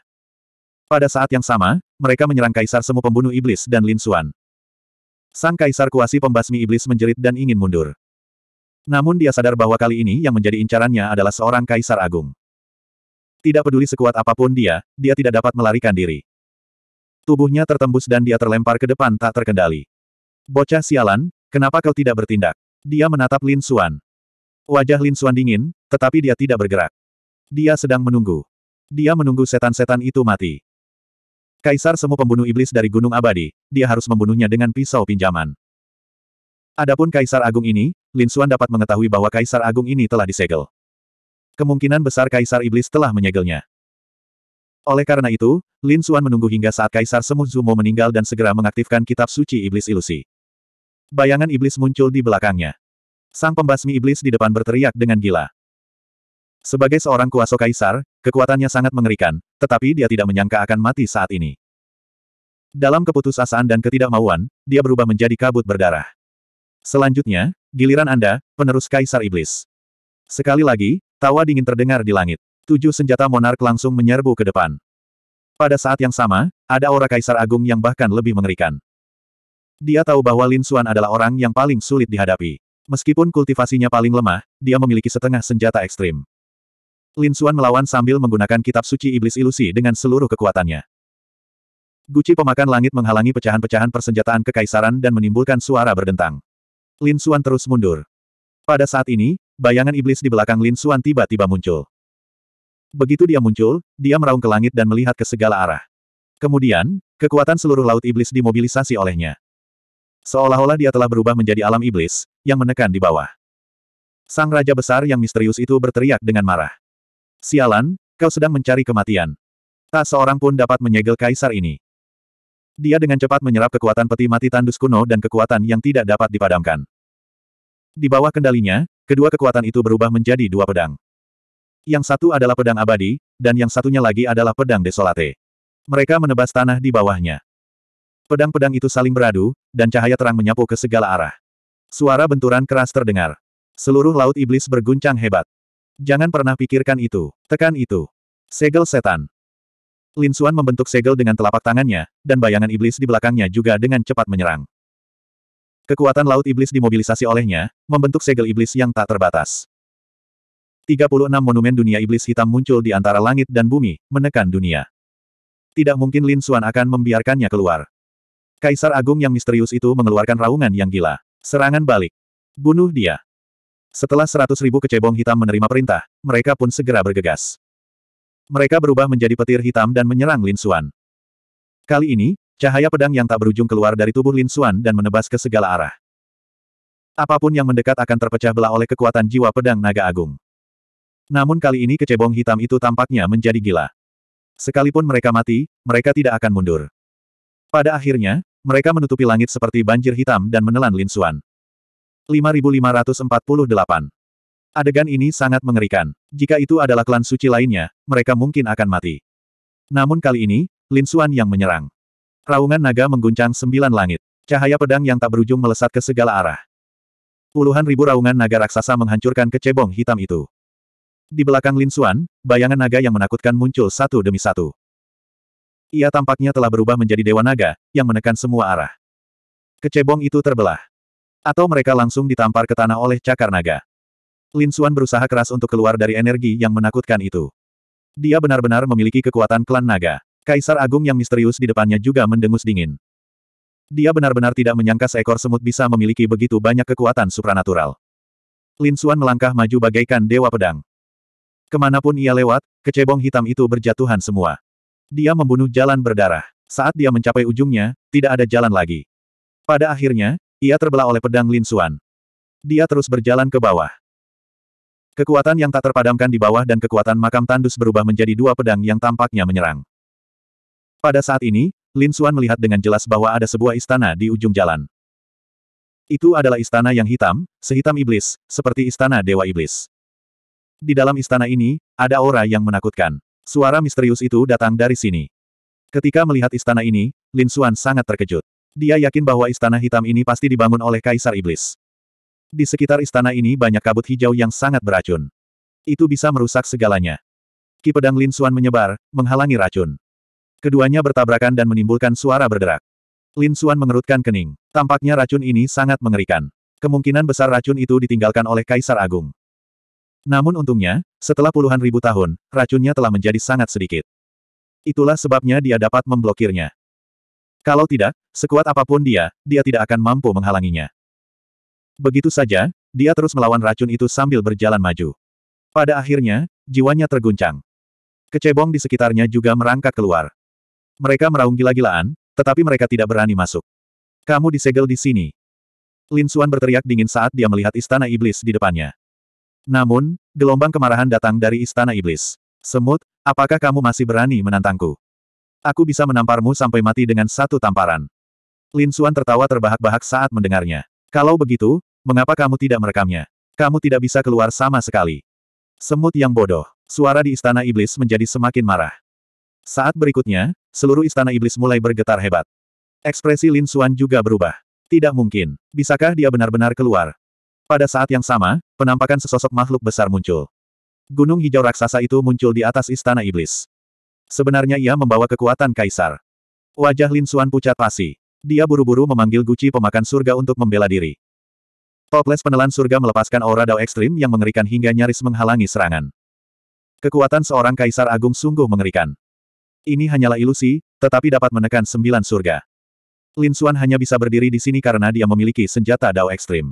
Pada saat yang sama, mereka menyerang Kaisar Semu Pembunuh Iblis dan Lin Xuan. Sang Kaisar Kuasi Pembasmi Iblis menjerit dan ingin mundur. Namun dia sadar bahwa kali ini yang menjadi incarannya adalah seorang Kaisar Agung. Tidak peduli sekuat apapun dia, dia tidak dapat melarikan diri. Tubuhnya tertembus dan dia terlempar ke depan tak terkendali. Bocah sialan, Kenapa kau tidak bertindak? Dia menatap Lin Suan. Wajah Lin Suan dingin, tetapi dia tidak bergerak. Dia sedang menunggu. Dia menunggu setan-setan itu mati. Kaisar semu pembunuh iblis dari Gunung Abadi, dia harus membunuhnya dengan pisau pinjaman. Adapun Kaisar Agung ini, Lin Suan dapat mengetahui bahwa Kaisar Agung ini telah disegel. Kemungkinan besar Kaisar Iblis telah menyegelnya. Oleh karena itu, Lin Suan menunggu hingga saat Kaisar Semu Zumo meninggal dan segera mengaktifkan kitab suci Iblis Ilusi. Bayangan iblis muncul di belakangnya. Sang pembasmi iblis di depan berteriak dengan gila. Sebagai seorang kuasa kaisar, kekuatannya sangat mengerikan, tetapi dia tidak menyangka akan mati saat ini. Dalam keputusasaan dan ketidakmauan, dia berubah menjadi kabut berdarah. Selanjutnya, giliran Anda, penerus kaisar iblis. Sekali lagi, tawa dingin terdengar di langit. Tujuh senjata monark langsung menyerbu ke depan. Pada saat yang sama, ada aura kaisar agung yang bahkan lebih mengerikan. Dia tahu bahwa Lin Xuan adalah orang yang paling sulit dihadapi. Meskipun kultivasinya paling lemah, dia memiliki setengah senjata ekstrim. Lin Xuan melawan sambil menggunakan kitab suci iblis ilusi dengan seluruh kekuatannya. Guci pemakan langit menghalangi pecahan-pecahan persenjataan kekaisaran dan menimbulkan suara berdentang. Lin Xuan terus mundur. Pada saat ini, bayangan iblis di belakang Lin Xuan tiba-tiba muncul. Begitu dia muncul, dia meraung ke langit dan melihat ke segala arah. Kemudian, kekuatan seluruh laut iblis dimobilisasi olehnya. Seolah-olah dia telah berubah menjadi alam iblis, yang menekan di bawah. Sang Raja Besar yang misterius itu berteriak dengan marah. Sialan, kau sedang mencari kematian. Tak seorang pun dapat menyegel kaisar ini. Dia dengan cepat menyerap kekuatan peti mati tandus kuno dan kekuatan yang tidak dapat dipadamkan. Di bawah kendalinya, kedua kekuatan itu berubah menjadi dua pedang. Yang satu adalah pedang abadi, dan yang satunya lagi adalah pedang desolate. Mereka menebas tanah di bawahnya. Pedang-pedang itu saling beradu, dan cahaya terang menyapu ke segala arah. Suara benturan keras terdengar. Seluruh laut iblis berguncang hebat. Jangan pernah pikirkan itu. Tekan itu. Segel setan. Lin Suan membentuk segel dengan telapak tangannya, dan bayangan iblis di belakangnya juga dengan cepat menyerang. Kekuatan laut iblis dimobilisasi olehnya, membentuk segel iblis yang tak terbatas. 36 monumen dunia iblis hitam muncul di antara langit dan bumi, menekan dunia. Tidak mungkin Lin Suan akan membiarkannya keluar. Kaisar Agung yang misterius itu mengeluarkan raungan yang gila. Serangan balik. Bunuh dia. Setelah seratus ribu kecebong hitam menerima perintah, mereka pun segera bergegas. Mereka berubah menjadi petir hitam dan menyerang Lin Xuan. Kali ini, cahaya pedang yang tak berujung keluar dari tubuh Lin Xuan dan menebas ke segala arah. Apapun yang mendekat akan terpecah belah oleh kekuatan jiwa pedang naga agung. Namun kali ini kecebong hitam itu tampaknya menjadi gila. Sekalipun mereka mati, mereka tidak akan mundur. Pada akhirnya, mereka menutupi langit seperti banjir hitam dan menelan Lin Xuan. 5548 Adegan ini sangat mengerikan. Jika itu adalah klan suci lainnya, mereka mungkin akan mati. Namun kali ini, Lin Xuan yang menyerang. Raungan naga mengguncang sembilan langit. Cahaya pedang yang tak berujung melesat ke segala arah. Puluhan ribu raungan naga raksasa menghancurkan kecebong hitam itu. Di belakang Lin Xuan, bayangan naga yang menakutkan muncul satu demi satu. Ia tampaknya telah berubah menjadi dewa naga, yang menekan semua arah. Kecebong itu terbelah. Atau mereka langsung ditampar ke tanah oleh cakar naga. Lin Xuan berusaha keras untuk keluar dari energi yang menakutkan itu. Dia benar-benar memiliki kekuatan klan naga. Kaisar Agung yang misterius di depannya juga mendengus dingin. Dia benar-benar tidak menyangka seekor semut bisa memiliki begitu banyak kekuatan supranatural. Lin Xuan melangkah maju bagaikan dewa pedang. Kemanapun ia lewat, kecebong hitam itu berjatuhan semua. Dia membunuh jalan berdarah. Saat dia mencapai ujungnya, tidak ada jalan lagi. Pada akhirnya, ia terbelah oleh pedang Lin Xuan. Dia terus berjalan ke bawah. Kekuatan yang tak terpadamkan di bawah dan kekuatan makam tandus berubah menjadi dua pedang yang tampaknya menyerang. Pada saat ini, Lin Xuan melihat dengan jelas bahwa ada sebuah istana di ujung jalan. Itu adalah istana yang hitam, sehitam iblis, seperti istana Dewa Iblis. Di dalam istana ini, ada aura yang menakutkan. Suara misterius itu datang dari sini. Ketika melihat istana ini, Lin Xuan sangat terkejut. Dia yakin bahwa istana hitam ini pasti dibangun oleh Kaisar Iblis. Di sekitar istana ini banyak kabut hijau yang sangat beracun. Itu bisa merusak segalanya. Ki pedang Lin Xuan menyebar, menghalangi racun. Keduanya bertabrakan dan menimbulkan suara berderak. Lin Xuan mengerutkan kening. Tampaknya racun ini sangat mengerikan. Kemungkinan besar racun itu ditinggalkan oleh Kaisar Agung. Namun untungnya, setelah puluhan ribu tahun, racunnya telah menjadi sangat sedikit. Itulah sebabnya dia dapat memblokirnya. Kalau tidak, sekuat apapun dia, dia tidak akan mampu menghalanginya. Begitu saja, dia terus melawan racun itu sambil berjalan maju. Pada akhirnya, jiwanya terguncang. Kecebong di sekitarnya juga merangkak keluar. Mereka meraung gila-gilaan, tetapi mereka tidak berani masuk. Kamu disegel di sini. Lin Xuan berteriak dingin saat dia melihat istana iblis di depannya. Namun, gelombang kemarahan datang dari Istana Iblis. Semut, apakah kamu masih berani menantangku? Aku bisa menamparmu sampai mati dengan satu tamparan. Lin Xuan tertawa terbahak-bahak saat mendengarnya. Kalau begitu, mengapa kamu tidak merekamnya? Kamu tidak bisa keluar sama sekali. Semut yang bodoh. Suara di Istana Iblis menjadi semakin marah. Saat berikutnya, seluruh Istana Iblis mulai bergetar hebat. Ekspresi Lin Xuan juga berubah. Tidak mungkin. Bisakah dia benar-benar keluar? Pada saat yang sama, penampakan sesosok makhluk besar muncul. Gunung hijau raksasa itu muncul di atas istana iblis. Sebenarnya ia membawa kekuatan kaisar. Wajah Lin Xuan pucat pasi. Dia buru-buru memanggil Guci pemakan surga untuk membela diri. Toples penelan surga melepaskan aura dao ekstrim yang mengerikan hingga nyaris menghalangi serangan. Kekuatan seorang kaisar agung sungguh mengerikan. Ini hanyalah ilusi, tetapi dapat menekan sembilan surga. Lin Xuan hanya bisa berdiri di sini karena dia memiliki senjata dao ekstrim.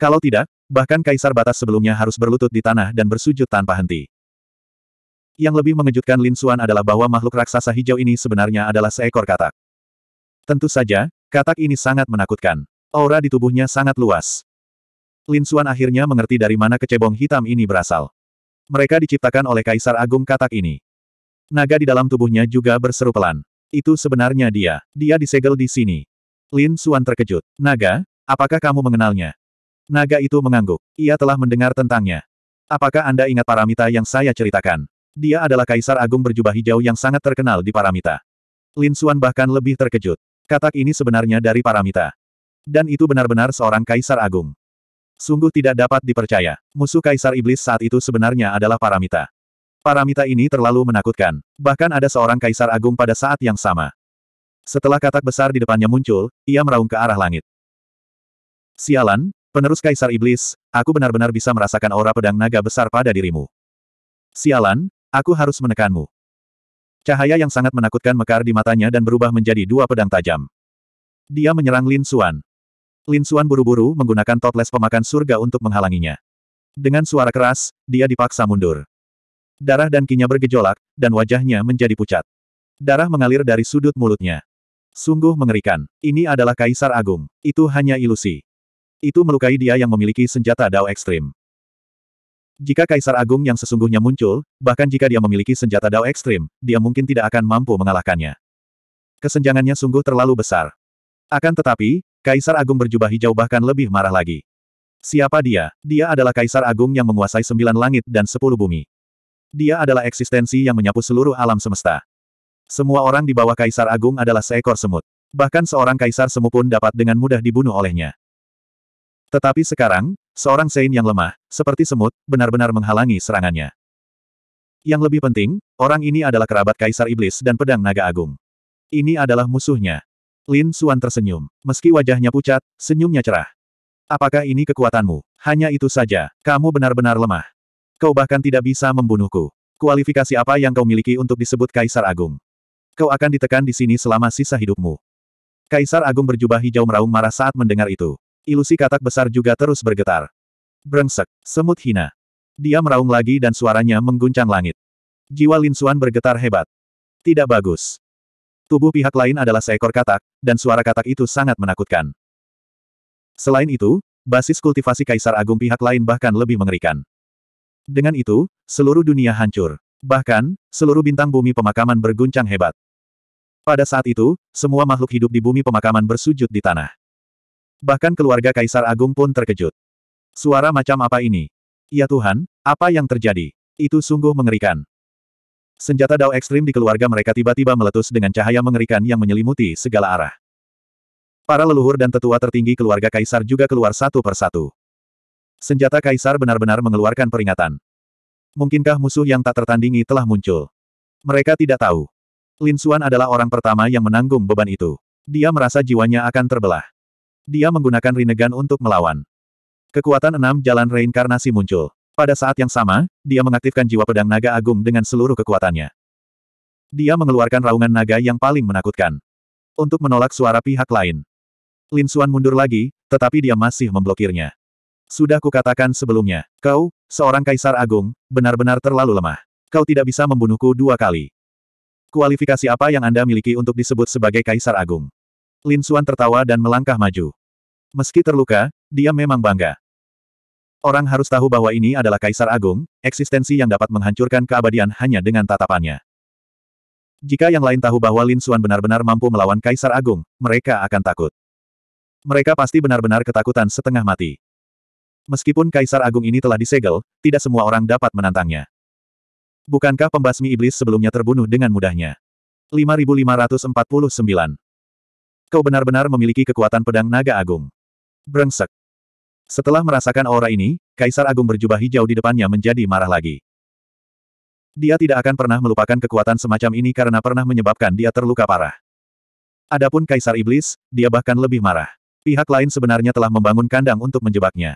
Kalau tidak, Bahkan kaisar batas sebelumnya harus berlutut di tanah dan bersujud tanpa henti. Yang lebih mengejutkan Lin Xuan adalah bahwa makhluk raksasa hijau ini sebenarnya adalah seekor katak. Tentu saja, katak ini sangat menakutkan. Aura di tubuhnya sangat luas. Lin Xuan akhirnya mengerti dari mana kecebong hitam ini berasal. Mereka diciptakan oleh Kaisar Agung katak ini. Naga di dalam tubuhnya juga berseru pelan. Itu sebenarnya dia. Dia disegel di sini. Lin Xuan terkejut. Naga, apakah kamu mengenalnya? Naga itu mengangguk. Ia telah mendengar tentangnya. Apakah Anda ingat Paramita yang saya ceritakan? Dia adalah kaisar agung berjubah hijau yang sangat terkenal di Paramita. Lin Xuan bahkan lebih terkejut. Katak ini sebenarnya dari Paramita. Dan itu benar-benar seorang kaisar agung. Sungguh tidak dapat dipercaya. Musuh kaisar iblis saat itu sebenarnya adalah Paramita. Paramita ini terlalu menakutkan. Bahkan ada seorang kaisar agung pada saat yang sama. Setelah katak besar di depannya muncul, ia meraung ke arah langit. Sialan, Penerus Kaisar Iblis, aku benar-benar bisa merasakan aura pedang naga besar pada dirimu. Sialan, aku harus menekanmu. Cahaya yang sangat menakutkan mekar di matanya dan berubah menjadi dua pedang tajam. Dia menyerang Lin Xuan. Lin Xuan buru-buru menggunakan toples pemakan surga untuk menghalanginya. Dengan suara keras, dia dipaksa mundur. Darah dan kinya bergejolak, dan wajahnya menjadi pucat. Darah mengalir dari sudut mulutnya. Sungguh mengerikan. Ini adalah Kaisar Agung. Itu hanya ilusi. Itu melukai dia yang memiliki senjata Dao Ekstrim. Jika Kaisar Agung yang sesungguhnya muncul, bahkan jika dia memiliki senjata Dao Ekstrim, dia mungkin tidak akan mampu mengalahkannya. Kesenjangannya sungguh terlalu besar. Akan tetapi, Kaisar Agung berjubah hijau bahkan lebih marah lagi. Siapa dia? Dia adalah Kaisar Agung yang menguasai sembilan langit dan sepuluh bumi. Dia adalah eksistensi yang menyapu seluruh alam semesta. Semua orang di bawah Kaisar Agung adalah seekor semut. Bahkan seorang Kaisar Semu pun dapat dengan mudah dibunuh olehnya. Tetapi sekarang, seorang Sein yang lemah, seperti semut, benar-benar menghalangi serangannya. Yang lebih penting, orang ini adalah kerabat Kaisar Iblis dan Pedang Naga Agung. Ini adalah musuhnya. Lin Suan tersenyum. Meski wajahnya pucat, senyumnya cerah. Apakah ini kekuatanmu? Hanya itu saja, kamu benar-benar lemah. Kau bahkan tidak bisa membunuhku. Kualifikasi apa yang kau miliki untuk disebut Kaisar Agung? Kau akan ditekan di sini selama sisa hidupmu. Kaisar Agung berjubah hijau meraung marah saat mendengar itu. Ilusi katak besar juga terus bergetar. Brengsek, semut hina. Dia meraung lagi dan suaranya mengguncang langit. Jiwa Lin Suan bergetar hebat. Tidak bagus. Tubuh pihak lain adalah seekor katak, dan suara katak itu sangat menakutkan. Selain itu, basis kultivasi Kaisar Agung pihak lain bahkan lebih mengerikan. Dengan itu, seluruh dunia hancur. Bahkan, seluruh bintang bumi pemakaman berguncang hebat. Pada saat itu, semua makhluk hidup di bumi pemakaman bersujud di tanah. Bahkan keluarga Kaisar Agung pun terkejut. Suara macam apa ini? Ya Tuhan, apa yang terjadi? Itu sungguh mengerikan. Senjata dao ekstrim di keluarga mereka tiba-tiba meletus dengan cahaya mengerikan yang menyelimuti segala arah. Para leluhur dan tetua tertinggi keluarga Kaisar juga keluar satu persatu. Senjata Kaisar benar-benar mengeluarkan peringatan. Mungkinkah musuh yang tak tertandingi telah muncul? Mereka tidak tahu. Lin Xuan adalah orang pertama yang menanggung beban itu. Dia merasa jiwanya akan terbelah. Dia menggunakan Rinnegan untuk melawan. Kekuatan enam jalan reinkarnasi muncul. Pada saat yang sama, dia mengaktifkan jiwa pedang naga agung dengan seluruh kekuatannya. Dia mengeluarkan raungan naga yang paling menakutkan. Untuk menolak suara pihak lain. Lin Xuan mundur lagi, tetapi dia masih memblokirnya. Sudah kukatakan sebelumnya, kau, seorang kaisar agung, benar-benar terlalu lemah. Kau tidak bisa membunuhku dua kali. Kualifikasi apa yang Anda miliki untuk disebut sebagai kaisar agung? Lin Suan tertawa dan melangkah maju. Meski terluka, dia memang bangga. Orang harus tahu bahwa ini adalah Kaisar Agung, eksistensi yang dapat menghancurkan keabadian hanya dengan tatapannya. Jika yang lain tahu bahwa Lin Suan benar-benar mampu melawan Kaisar Agung, mereka akan takut. Mereka pasti benar-benar ketakutan setengah mati. Meskipun Kaisar Agung ini telah disegel, tidak semua orang dapat menantangnya. Bukankah pembasmi iblis sebelumnya terbunuh dengan mudahnya? 5549 Kau benar-benar memiliki kekuatan pedang naga agung. Brengsek. Setelah merasakan aura ini, Kaisar Agung berjubah hijau di depannya menjadi marah lagi. Dia tidak akan pernah melupakan kekuatan semacam ini karena pernah menyebabkan dia terluka parah. Adapun Kaisar Iblis, dia bahkan lebih marah. Pihak lain sebenarnya telah membangun kandang untuk menjebaknya.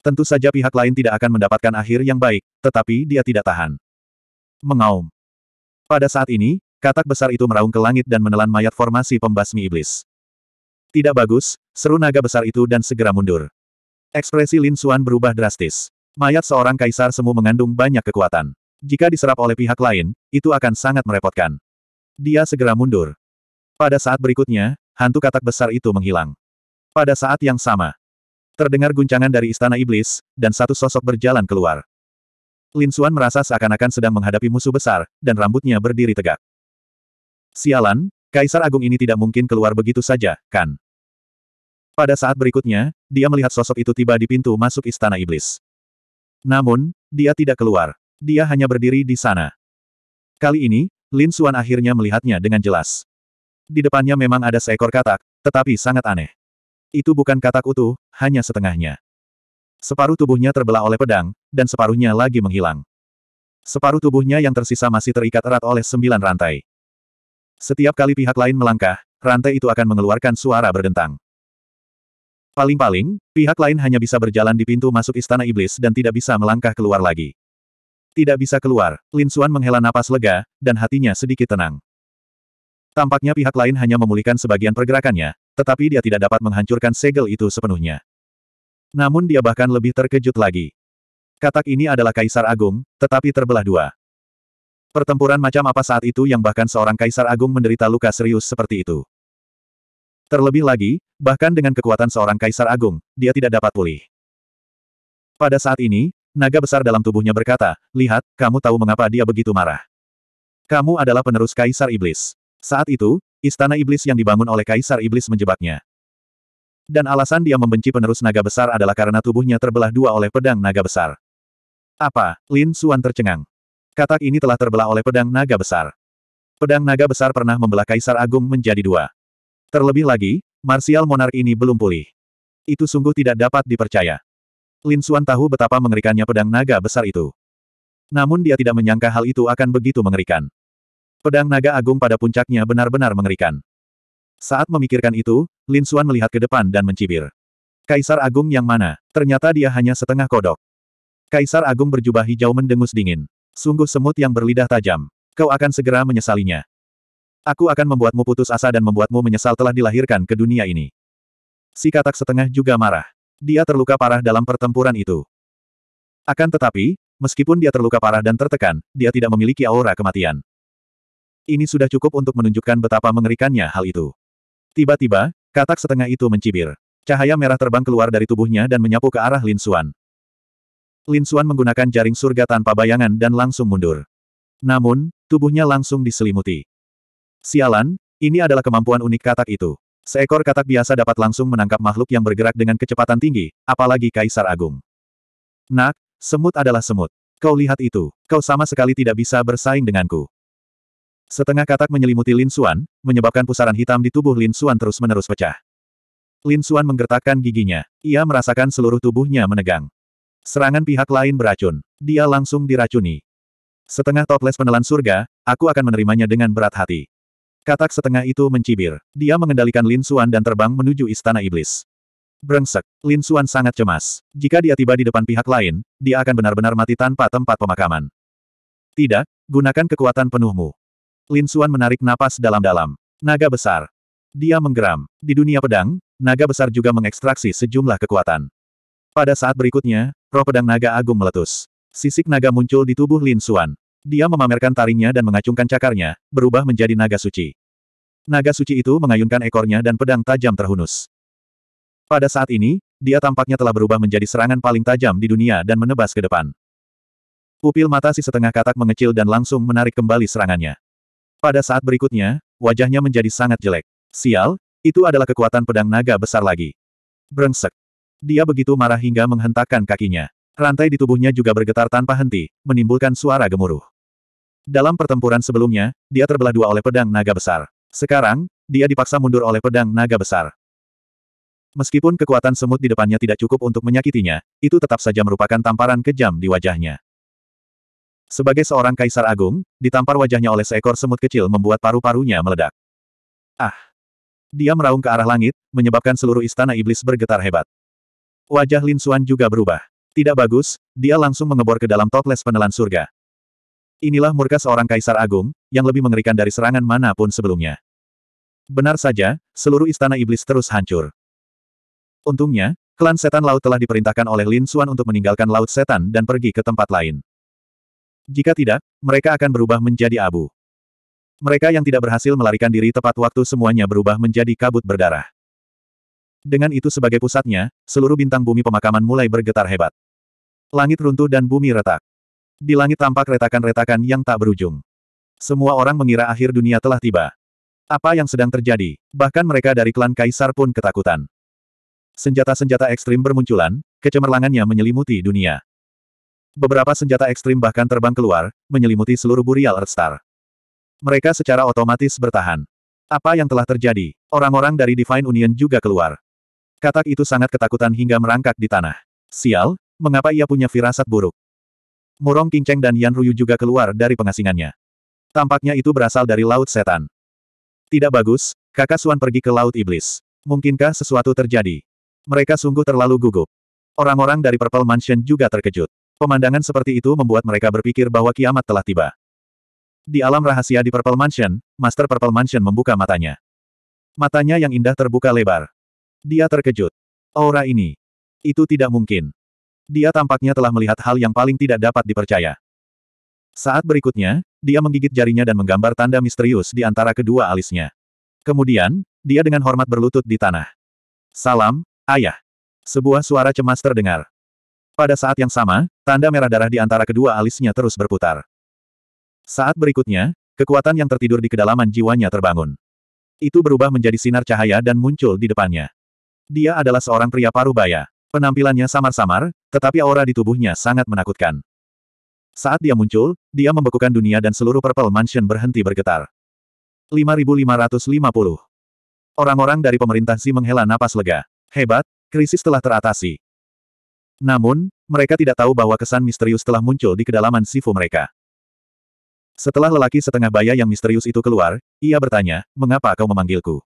Tentu saja pihak lain tidak akan mendapatkan akhir yang baik, tetapi dia tidak tahan. Mengaum. Pada saat ini, Katak besar itu meraung ke langit dan menelan mayat formasi pembasmi iblis. Tidak bagus, seru naga besar itu dan segera mundur. Ekspresi Lin Xuan berubah drastis. Mayat seorang kaisar semu mengandung banyak kekuatan. Jika diserap oleh pihak lain, itu akan sangat merepotkan. Dia segera mundur. Pada saat berikutnya, hantu katak besar itu menghilang. Pada saat yang sama, Terdengar guncangan dari istana iblis, dan satu sosok berjalan keluar. Lin Xuan merasa seakan-akan sedang menghadapi musuh besar, dan rambutnya berdiri tegak. Sialan, Kaisar Agung ini tidak mungkin keluar begitu saja, kan? Pada saat berikutnya, dia melihat sosok itu tiba di pintu masuk istana iblis. Namun, dia tidak keluar. Dia hanya berdiri di sana. Kali ini, Lin Xuan akhirnya melihatnya dengan jelas. Di depannya memang ada seekor katak, tetapi sangat aneh. Itu bukan katak utuh, hanya setengahnya. Separuh tubuhnya terbelah oleh pedang, dan separuhnya lagi menghilang. Separuh tubuhnya yang tersisa masih terikat erat oleh sembilan rantai. Setiap kali pihak lain melangkah, rantai itu akan mengeluarkan suara berdentang. Paling-paling, pihak lain hanya bisa berjalan di pintu masuk istana iblis dan tidak bisa melangkah keluar lagi. Tidak bisa keluar, Lin Xuan menghela napas lega, dan hatinya sedikit tenang. Tampaknya pihak lain hanya memulihkan sebagian pergerakannya, tetapi dia tidak dapat menghancurkan segel itu sepenuhnya. Namun dia bahkan lebih terkejut lagi. Katak ini adalah Kaisar Agung, tetapi terbelah dua. Pertempuran macam apa saat itu yang bahkan seorang kaisar agung menderita luka serius seperti itu. Terlebih lagi, bahkan dengan kekuatan seorang kaisar agung, dia tidak dapat pulih. Pada saat ini, naga besar dalam tubuhnya berkata, Lihat, kamu tahu mengapa dia begitu marah. Kamu adalah penerus kaisar iblis. Saat itu, istana iblis yang dibangun oleh kaisar iblis menjebaknya. Dan alasan dia membenci penerus naga besar adalah karena tubuhnya terbelah dua oleh pedang naga besar. Apa? Lin Suan tercengang. Katak ini telah terbelah oleh pedang naga besar. Pedang naga besar pernah membelah Kaisar Agung menjadi dua. Terlebih lagi, martial monar ini belum pulih. Itu sungguh tidak dapat dipercaya. Lin Xuan tahu betapa mengerikannya pedang naga besar itu. Namun dia tidak menyangka hal itu akan begitu mengerikan. Pedang naga agung pada puncaknya benar-benar mengerikan. Saat memikirkan itu, Lin Xuan melihat ke depan dan mencibir. Kaisar Agung yang mana? Ternyata dia hanya setengah kodok. Kaisar Agung berjubah hijau mendengus dingin. Sungguh semut yang berlidah tajam. Kau akan segera menyesalinya. Aku akan membuatmu putus asa dan membuatmu menyesal telah dilahirkan ke dunia ini. Si katak setengah juga marah. Dia terluka parah dalam pertempuran itu. Akan tetapi, meskipun dia terluka parah dan tertekan, dia tidak memiliki aura kematian. Ini sudah cukup untuk menunjukkan betapa mengerikannya hal itu. Tiba-tiba, katak setengah itu mencibir. Cahaya merah terbang keluar dari tubuhnya dan menyapu ke arah Lin Xuan. Lin Suan menggunakan jaring surga tanpa bayangan dan langsung mundur. Namun, tubuhnya langsung diselimuti. Sialan, ini adalah kemampuan unik katak itu. Seekor katak biasa dapat langsung menangkap makhluk yang bergerak dengan kecepatan tinggi, apalagi Kaisar Agung. Nak, semut adalah semut. Kau lihat itu, kau sama sekali tidak bisa bersaing denganku. Setengah katak menyelimuti Lin Suan, menyebabkan pusaran hitam di tubuh Lin Suan terus-menerus pecah. Lin Suan menggertakkan giginya. Ia merasakan seluruh tubuhnya menegang. Serangan pihak lain beracun. Dia langsung diracuni. Setengah toples penelan surga, aku akan menerimanya dengan berat hati. Katak setengah itu mencibir. Dia mengendalikan Lin Suan dan terbang menuju istana iblis. Brengsek, Lin Suan sangat cemas. Jika dia tiba di depan pihak lain, dia akan benar-benar mati tanpa tempat pemakaman. Tidak, gunakan kekuatan penuhmu. Lin Suan menarik napas dalam-dalam. Naga besar. Dia menggeram. Di dunia pedang, naga besar juga mengekstraksi sejumlah kekuatan. Pada saat berikutnya, roh pedang naga agung meletus. Sisik naga muncul di tubuh Lin Suan. Dia memamerkan taringnya dan mengacungkan cakarnya, berubah menjadi naga suci. Naga suci itu mengayunkan ekornya dan pedang tajam terhunus. Pada saat ini, dia tampaknya telah berubah menjadi serangan paling tajam di dunia dan menebas ke depan. Pupil mata si setengah katak mengecil dan langsung menarik kembali serangannya. Pada saat berikutnya, wajahnya menjadi sangat jelek. Sial, itu adalah kekuatan pedang naga besar lagi. Brengsek. Dia begitu marah hingga menghentakkan kakinya. Rantai di tubuhnya juga bergetar tanpa henti, menimbulkan suara gemuruh. Dalam pertempuran sebelumnya, dia terbelah dua oleh pedang naga besar. Sekarang, dia dipaksa mundur oleh pedang naga besar. Meskipun kekuatan semut di depannya tidak cukup untuk menyakitinya, itu tetap saja merupakan tamparan kejam di wajahnya. Sebagai seorang kaisar agung, ditampar wajahnya oleh seekor semut kecil membuat paru-parunya meledak. Ah! Dia meraung ke arah langit, menyebabkan seluruh istana iblis bergetar hebat. Wajah Lin Xuan juga berubah. Tidak bagus, dia langsung mengebor ke dalam toples penelan surga. Inilah murka seorang kaisar agung, yang lebih mengerikan dari serangan manapun sebelumnya. Benar saja, seluruh istana iblis terus hancur. Untungnya, klan setan laut telah diperintahkan oleh Lin Xuan untuk meninggalkan laut setan dan pergi ke tempat lain. Jika tidak, mereka akan berubah menjadi abu. Mereka yang tidak berhasil melarikan diri tepat waktu semuanya berubah menjadi kabut berdarah. Dengan itu sebagai pusatnya, seluruh bintang bumi pemakaman mulai bergetar hebat. Langit runtuh dan bumi retak. Di langit tampak retakan-retakan yang tak berujung. Semua orang mengira akhir dunia telah tiba. Apa yang sedang terjadi? Bahkan mereka dari klan Kaisar pun ketakutan. Senjata-senjata ekstrim bermunculan, kecemerlangannya menyelimuti dunia. Beberapa senjata ekstrim bahkan terbang keluar, menyelimuti seluruh Burial Earthstar. Mereka secara otomatis bertahan. Apa yang telah terjadi? Orang-orang dari Divine Union juga keluar. Katak itu sangat ketakutan hingga merangkak di tanah. Sial, mengapa ia punya firasat buruk? Murong Kinceng dan Yan Ruyu juga keluar dari pengasingannya. Tampaknya itu berasal dari Laut Setan. Tidak bagus, kakak Suan pergi ke Laut Iblis. Mungkinkah sesuatu terjadi? Mereka sungguh terlalu gugup. Orang-orang dari Purple Mansion juga terkejut. Pemandangan seperti itu membuat mereka berpikir bahwa kiamat telah tiba. Di alam rahasia di Purple Mansion, Master Purple Mansion membuka matanya. Matanya yang indah terbuka lebar. Dia terkejut. Aura ini. Itu tidak mungkin. Dia tampaknya telah melihat hal yang paling tidak dapat dipercaya. Saat berikutnya, dia menggigit jarinya dan menggambar tanda misterius di antara kedua alisnya. Kemudian, dia dengan hormat berlutut di tanah. Salam, ayah. Sebuah suara cemas terdengar. Pada saat yang sama, tanda merah darah di antara kedua alisnya terus berputar. Saat berikutnya, kekuatan yang tertidur di kedalaman jiwanya terbangun. Itu berubah menjadi sinar cahaya dan muncul di depannya. Dia adalah seorang pria parubaya. Penampilannya samar-samar, tetapi aura di tubuhnya sangat menakutkan. Saat dia muncul, dia membekukan dunia dan seluruh Purple Mansion berhenti bergetar. 5550 Orang-orang dari pemerintah Si menghela napas lega. Hebat, krisis telah teratasi. Namun, mereka tidak tahu bahwa kesan misterius telah muncul di kedalaman Sifu mereka. Setelah lelaki setengah baya yang misterius itu keluar, ia bertanya, mengapa kau memanggilku?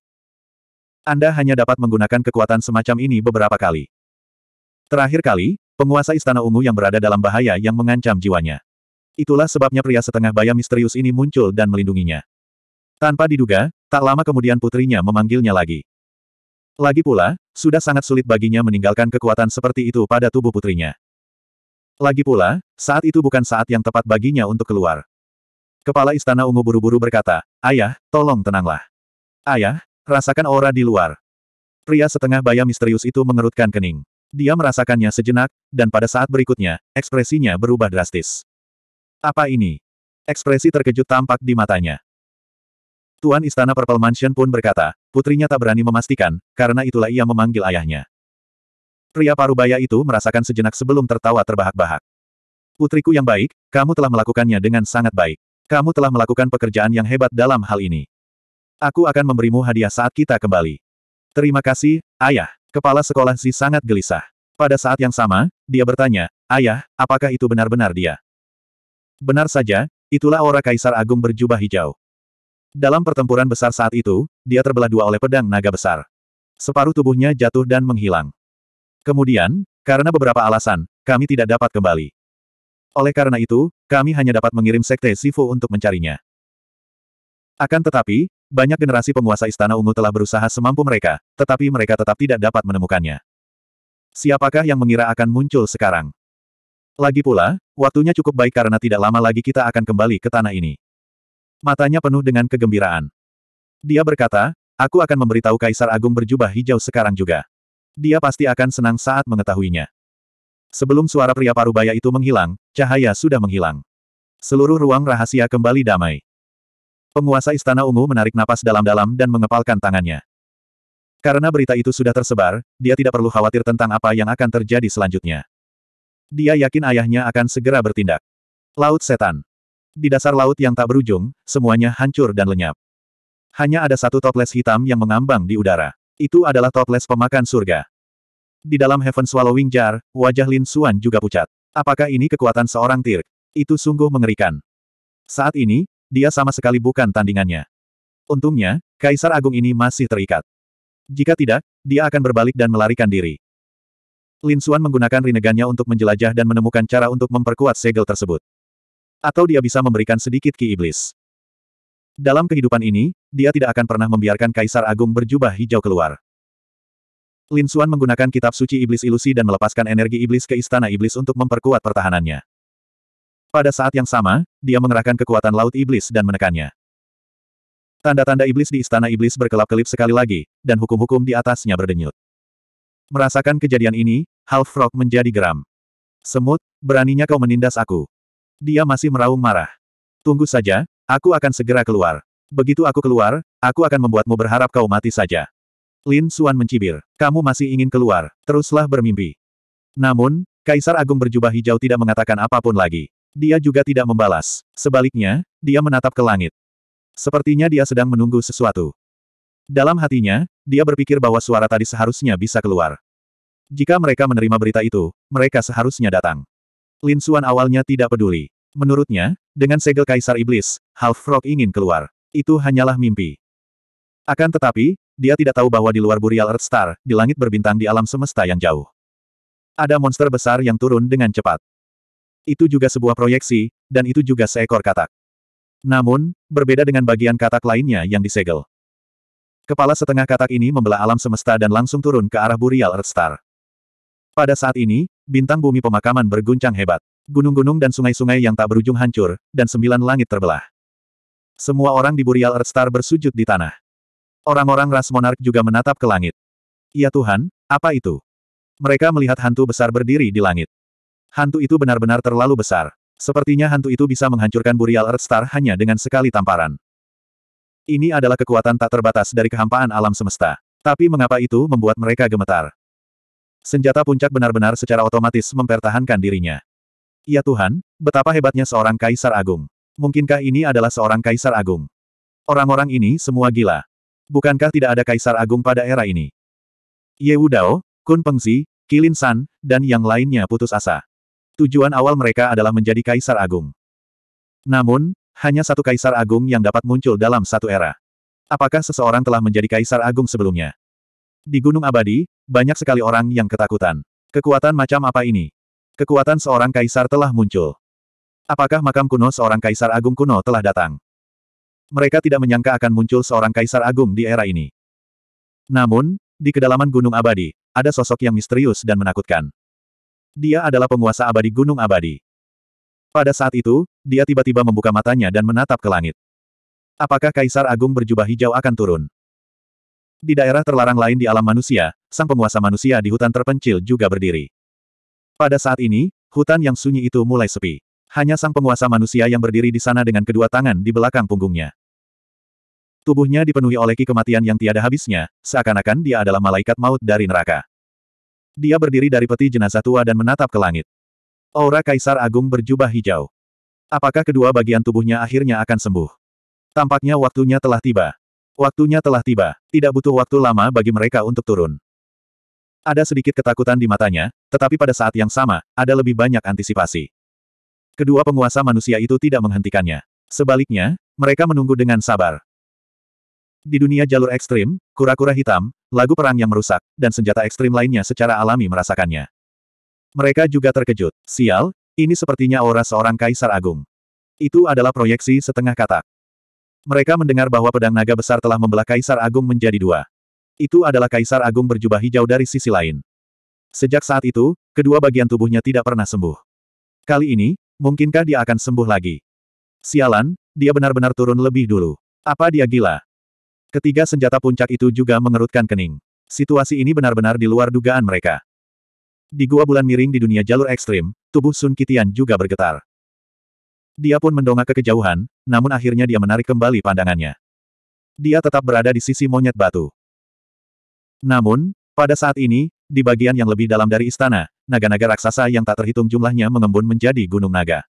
Anda hanya dapat menggunakan kekuatan semacam ini beberapa kali. Terakhir kali, penguasa Istana Ungu yang berada dalam bahaya yang mengancam jiwanya. Itulah sebabnya pria setengah baya misterius ini muncul dan melindunginya. Tanpa diduga, tak lama kemudian putrinya memanggilnya lagi. Lagi pula, sudah sangat sulit baginya meninggalkan kekuatan seperti itu pada tubuh putrinya. Lagi pula, saat itu bukan saat yang tepat baginya untuk keluar. Kepala Istana Ungu buru-buru berkata, Ayah, tolong tenanglah. Ayah, Rasakan aura di luar. Pria setengah baya misterius itu mengerutkan kening. Dia merasakannya sejenak, dan pada saat berikutnya, ekspresinya berubah drastis. Apa ini? Ekspresi terkejut tampak di matanya. Tuan Istana Purple Mansion pun berkata, putrinya tak berani memastikan, karena itulah ia memanggil ayahnya. Pria parubaya itu merasakan sejenak sebelum tertawa terbahak-bahak. Putriku yang baik, kamu telah melakukannya dengan sangat baik. Kamu telah melakukan pekerjaan yang hebat dalam hal ini. Aku akan memberimu hadiah saat kita kembali. Terima kasih, ayah. Kepala sekolah Zi sangat gelisah. Pada saat yang sama, dia bertanya, ayah, apakah itu benar-benar dia? Benar saja, itulah aura Kaisar Agung berjubah hijau. Dalam pertempuran besar saat itu, dia terbelah dua oleh pedang naga besar. Separuh tubuhnya jatuh dan menghilang. Kemudian, karena beberapa alasan, kami tidak dapat kembali. Oleh karena itu, kami hanya dapat mengirim Sekte Sifu untuk mencarinya. Akan tetapi, banyak generasi penguasa Istana Ungu telah berusaha semampu mereka, tetapi mereka tetap tidak dapat menemukannya. Siapakah yang mengira akan muncul sekarang? Lagi pula, waktunya cukup baik karena tidak lama lagi kita akan kembali ke tanah ini. Matanya penuh dengan kegembiraan. Dia berkata, aku akan memberitahu Kaisar Agung berjubah hijau sekarang juga. Dia pasti akan senang saat mengetahuinya. Sebelum suara pria parubaya itu menghilang, cahaya sudah menghilang. Seluruh ruang rahasia kembali damai. Penguasa Istana Ungu menarik napas dalam-dalam dan mengepalkan tangannya. Karena berita itu sudah tersebar, dia tidak perlu khawatir tentang apa yang akan terjadi selanjutnya. Dia yakin ayahnya akan segera bertindak. Laut Setan. Di dasar laut yang tak berujung, semuanya hancur dan lenyap. Hanya ada satu toples hitam yang mengambang di udara. Itu adalah toples pemakan surga. Di dalam Heaven Swallowing Jar, wajah Lin Xuan juga pucat. Apakah ini kekuatan seorang Tirk? Itu sungguh mengerikan. Saat ini, dia sama sekali bukan tandingannya. Untungnya, Kaisar Agung ini masih terikat. Jika tidak, dia akan berbalik dan melarikan diri. Lin Xuan menggunakan rinegannya untuk menjelajah dan menemukan cara untuk memperkuat segel tersebut. Atau dia bisa memberikan sedikit ki iblis. Dalam kehidupan ini, dia tidak akan pernah membiarkan Kaisar Agung berjubah hijau keluar. Lin Xuan menggunakan kitab suci iblis ilusi dan melepaskan energi iblis ke istana iblis untuk memperkuat pertahanannya. Pada saat yang sama, dia mengerahkan kekuatan Laut Iblis dan menekannya. Tanda-tanda iblis di istana iblis berkelap-kelip sekali lagi, dan hukum-hukum di atasnya berdenyut. Merasakan kejadian ini, Half Frog menjadi geram. Semut, beraninya kau menindas aku. Dia masih meraung marah. Tunggu saja, aku akan segera keluar. Begitu aku keluar, aku akan membuatmu berharap kau mati saja. Lin Suan mencibir. Kamu masih ingin keluar, teruslah bermimpi. Namun, Kaisar Agung berjubah hijau tidak mengatakan apapun lagi. Dia juga tidak membalas. Sebaliknya, dia menatap ke langit. Sepertinya dia sedang menunggu sesuatu. Dalam hatinya, dia berpikir bahwa suara tadi seharusnya bisa keluar. Jika mereka menerima berita itu, mereka seharusnya datang. Lin Suan awalnya tidak peduli. Menurutnya, dengan segel Kaisar Iblis, Half-Frog ingin keluar. Itu hanyalah mimpi. Akan tetapi, dia tidak tahu bahwa di luar Burial Earth Star, di langit berbintang di alam semesta yang jauh. Ada monster besar yang turun dengan cepat. Itu juga sebuah proyeksi, dan itu juga seekor katak. Namun, berbeda dengan bagian katak lainnya yang disegel. Kepala setengah katak ini membelah alam semesta dan langsung turun ke arah Burial Star. Pada saat ini, bintang bumi pemakaman berguncang hebat. Gunung-gunung dan sungai-sungai yang tak berujung hancur, dan sembilan langit terbelah. Semua orang di Burial Star bersujud di tanah. Orang-orang ras monark juga menatap ke langit. Ya Tuhan, apa itu? Mereka melihat hantu besar berdiri di langit. Hantu itu benar-benar terlalu besar. Sepertinya hantu itu bisa menghancurkan Burial Earth Star hanya dengan sekali tamparan. Ini adalah kekuatan tak terbatas dari kehampaan alam semesta. Tapi mengapa itu membuat mereka gemetar? Senjata puncak benar-benar secara otomatis mempertahankan dirinya. Ya Tuhan, betapa hebatnya seorang kaisar agung. Mungkinkah ini adalah seorang kaisar agung? Orang-orang ini semua gila. Bukankah tidak ada kaisar agung pada era ini? Ye Wudao, Kun Pengzi, Kilin San, dan yang lainnya putus asa. Tujuan awal mereka adalah menjadi kaisar agung. Namun, hanya satu kaisar agung yang dapat muncul dalam satu era. Apakah seseorang telah menjadi kaisar agung sebelumnya? Di Gunung Abadi, banyak sekali orang yang ketakutan. Kekuatan macam apa ini? Kekuatan seorang kaisar telah muncul. Apakah makam kuno seorang kaisar agung kuno telah datang? Mereka tidak menyangka akan muncul seorang kaisar agung di era ini. Namun, di kedalaman Gunung Abadi, ada sosok yang misterius dan menakutkan. Dia adalah penguasa abadi Gunung Abadi. Pada saat itu, dia tiba-tiba membuka matanya dan menatap ke langit. Apakah Kaisar Agung berjubah hijau akan turun? Di daerah terlarang lain di alam manusia, sang penguasa manusia di hutan terpencil juga berdiri. Pada saat ini, hutan yang sunyi itu mulai sepi. Hanya sang penguasa manusia yang berdiri di sana dengan kedua tangan di belakang punggungnya. Tubuhnya dipenuhi oleh ki kematian yang tiada habisnya, seakan-akan dia adalah malaikat maut dari neraka. Dia berdiri dari peti jenazah tua dan menatap ke langit. Aura Kaisar Agung berjubah hijau. Apakah kedua bagian tubuhnya akhirnya akan sembuh? Tampaknya waktunya telah tiba. Waktunya telah tiba. Tidak butuh waktu lama bagi mereka untuk turun. Ada sedikit ketakutan di matanya, tetapi pada saat yang sama, ada lebih banyak antisipasi. Kedua penguasa manusia itu tidak menghentikannya. Sebaliknya, mereka menunggu dengan sabar. Di dunia jalur ekstrim, kura-kura hitam, lagu perang yang merusak, dan senjata ekstrim lainnya secara alami merasakannya. Mereka juga terkejut. Sial, ini sepertinya aura seorang kaisar agung. Itu adalah proyeksi setengah katak. Mereka mendengar bahwa pedang naga besar telah membelah kaisar agung menjadi dua. Itu adalah kaisar agung berjubah hijau dari sisi lain. Sejak saat itu, kedua bagian tubuhnya tidak pernah sembuh. Kali ini, mungkinkah dia akan sembuh lagi? Sialan, dia benar-benar turun lebih dulu. Apa dia gila? Ketiga senjata puncak itu juga mengerutkan kening. Situasi ini benar-benar di luar dugaan mereka. Di gua bulan miring di dunia jalur ekstrim, tubuh Sun Kitian juga bergetar. Dia pun mendongak ke kejauhan, namun akhirnya dia menarik kembali pandangannya. Dia tetap berada di sisi monyet batu. Namun, pada saat ini, di bagian yang lebih dalam dari istana, naga-naga raksasa yang tak terhitung jumlahnya mengembun menjadi gunung naga.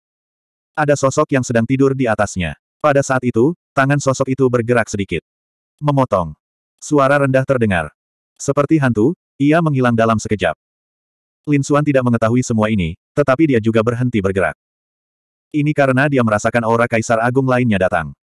Ada sosok yang sedang tidur di atasnya. Pada saat itu, tangan sosok itu bergerak sedikit memotong. Suara rendah terdengar. Seperti hantu, ia menghilang dalam sekejap. Lin Xuan tidak mengetahui semua ini, tetapi dia juga berhenti bergerak. Ini karena dia merasakan aura kaisar agung lainnya datang.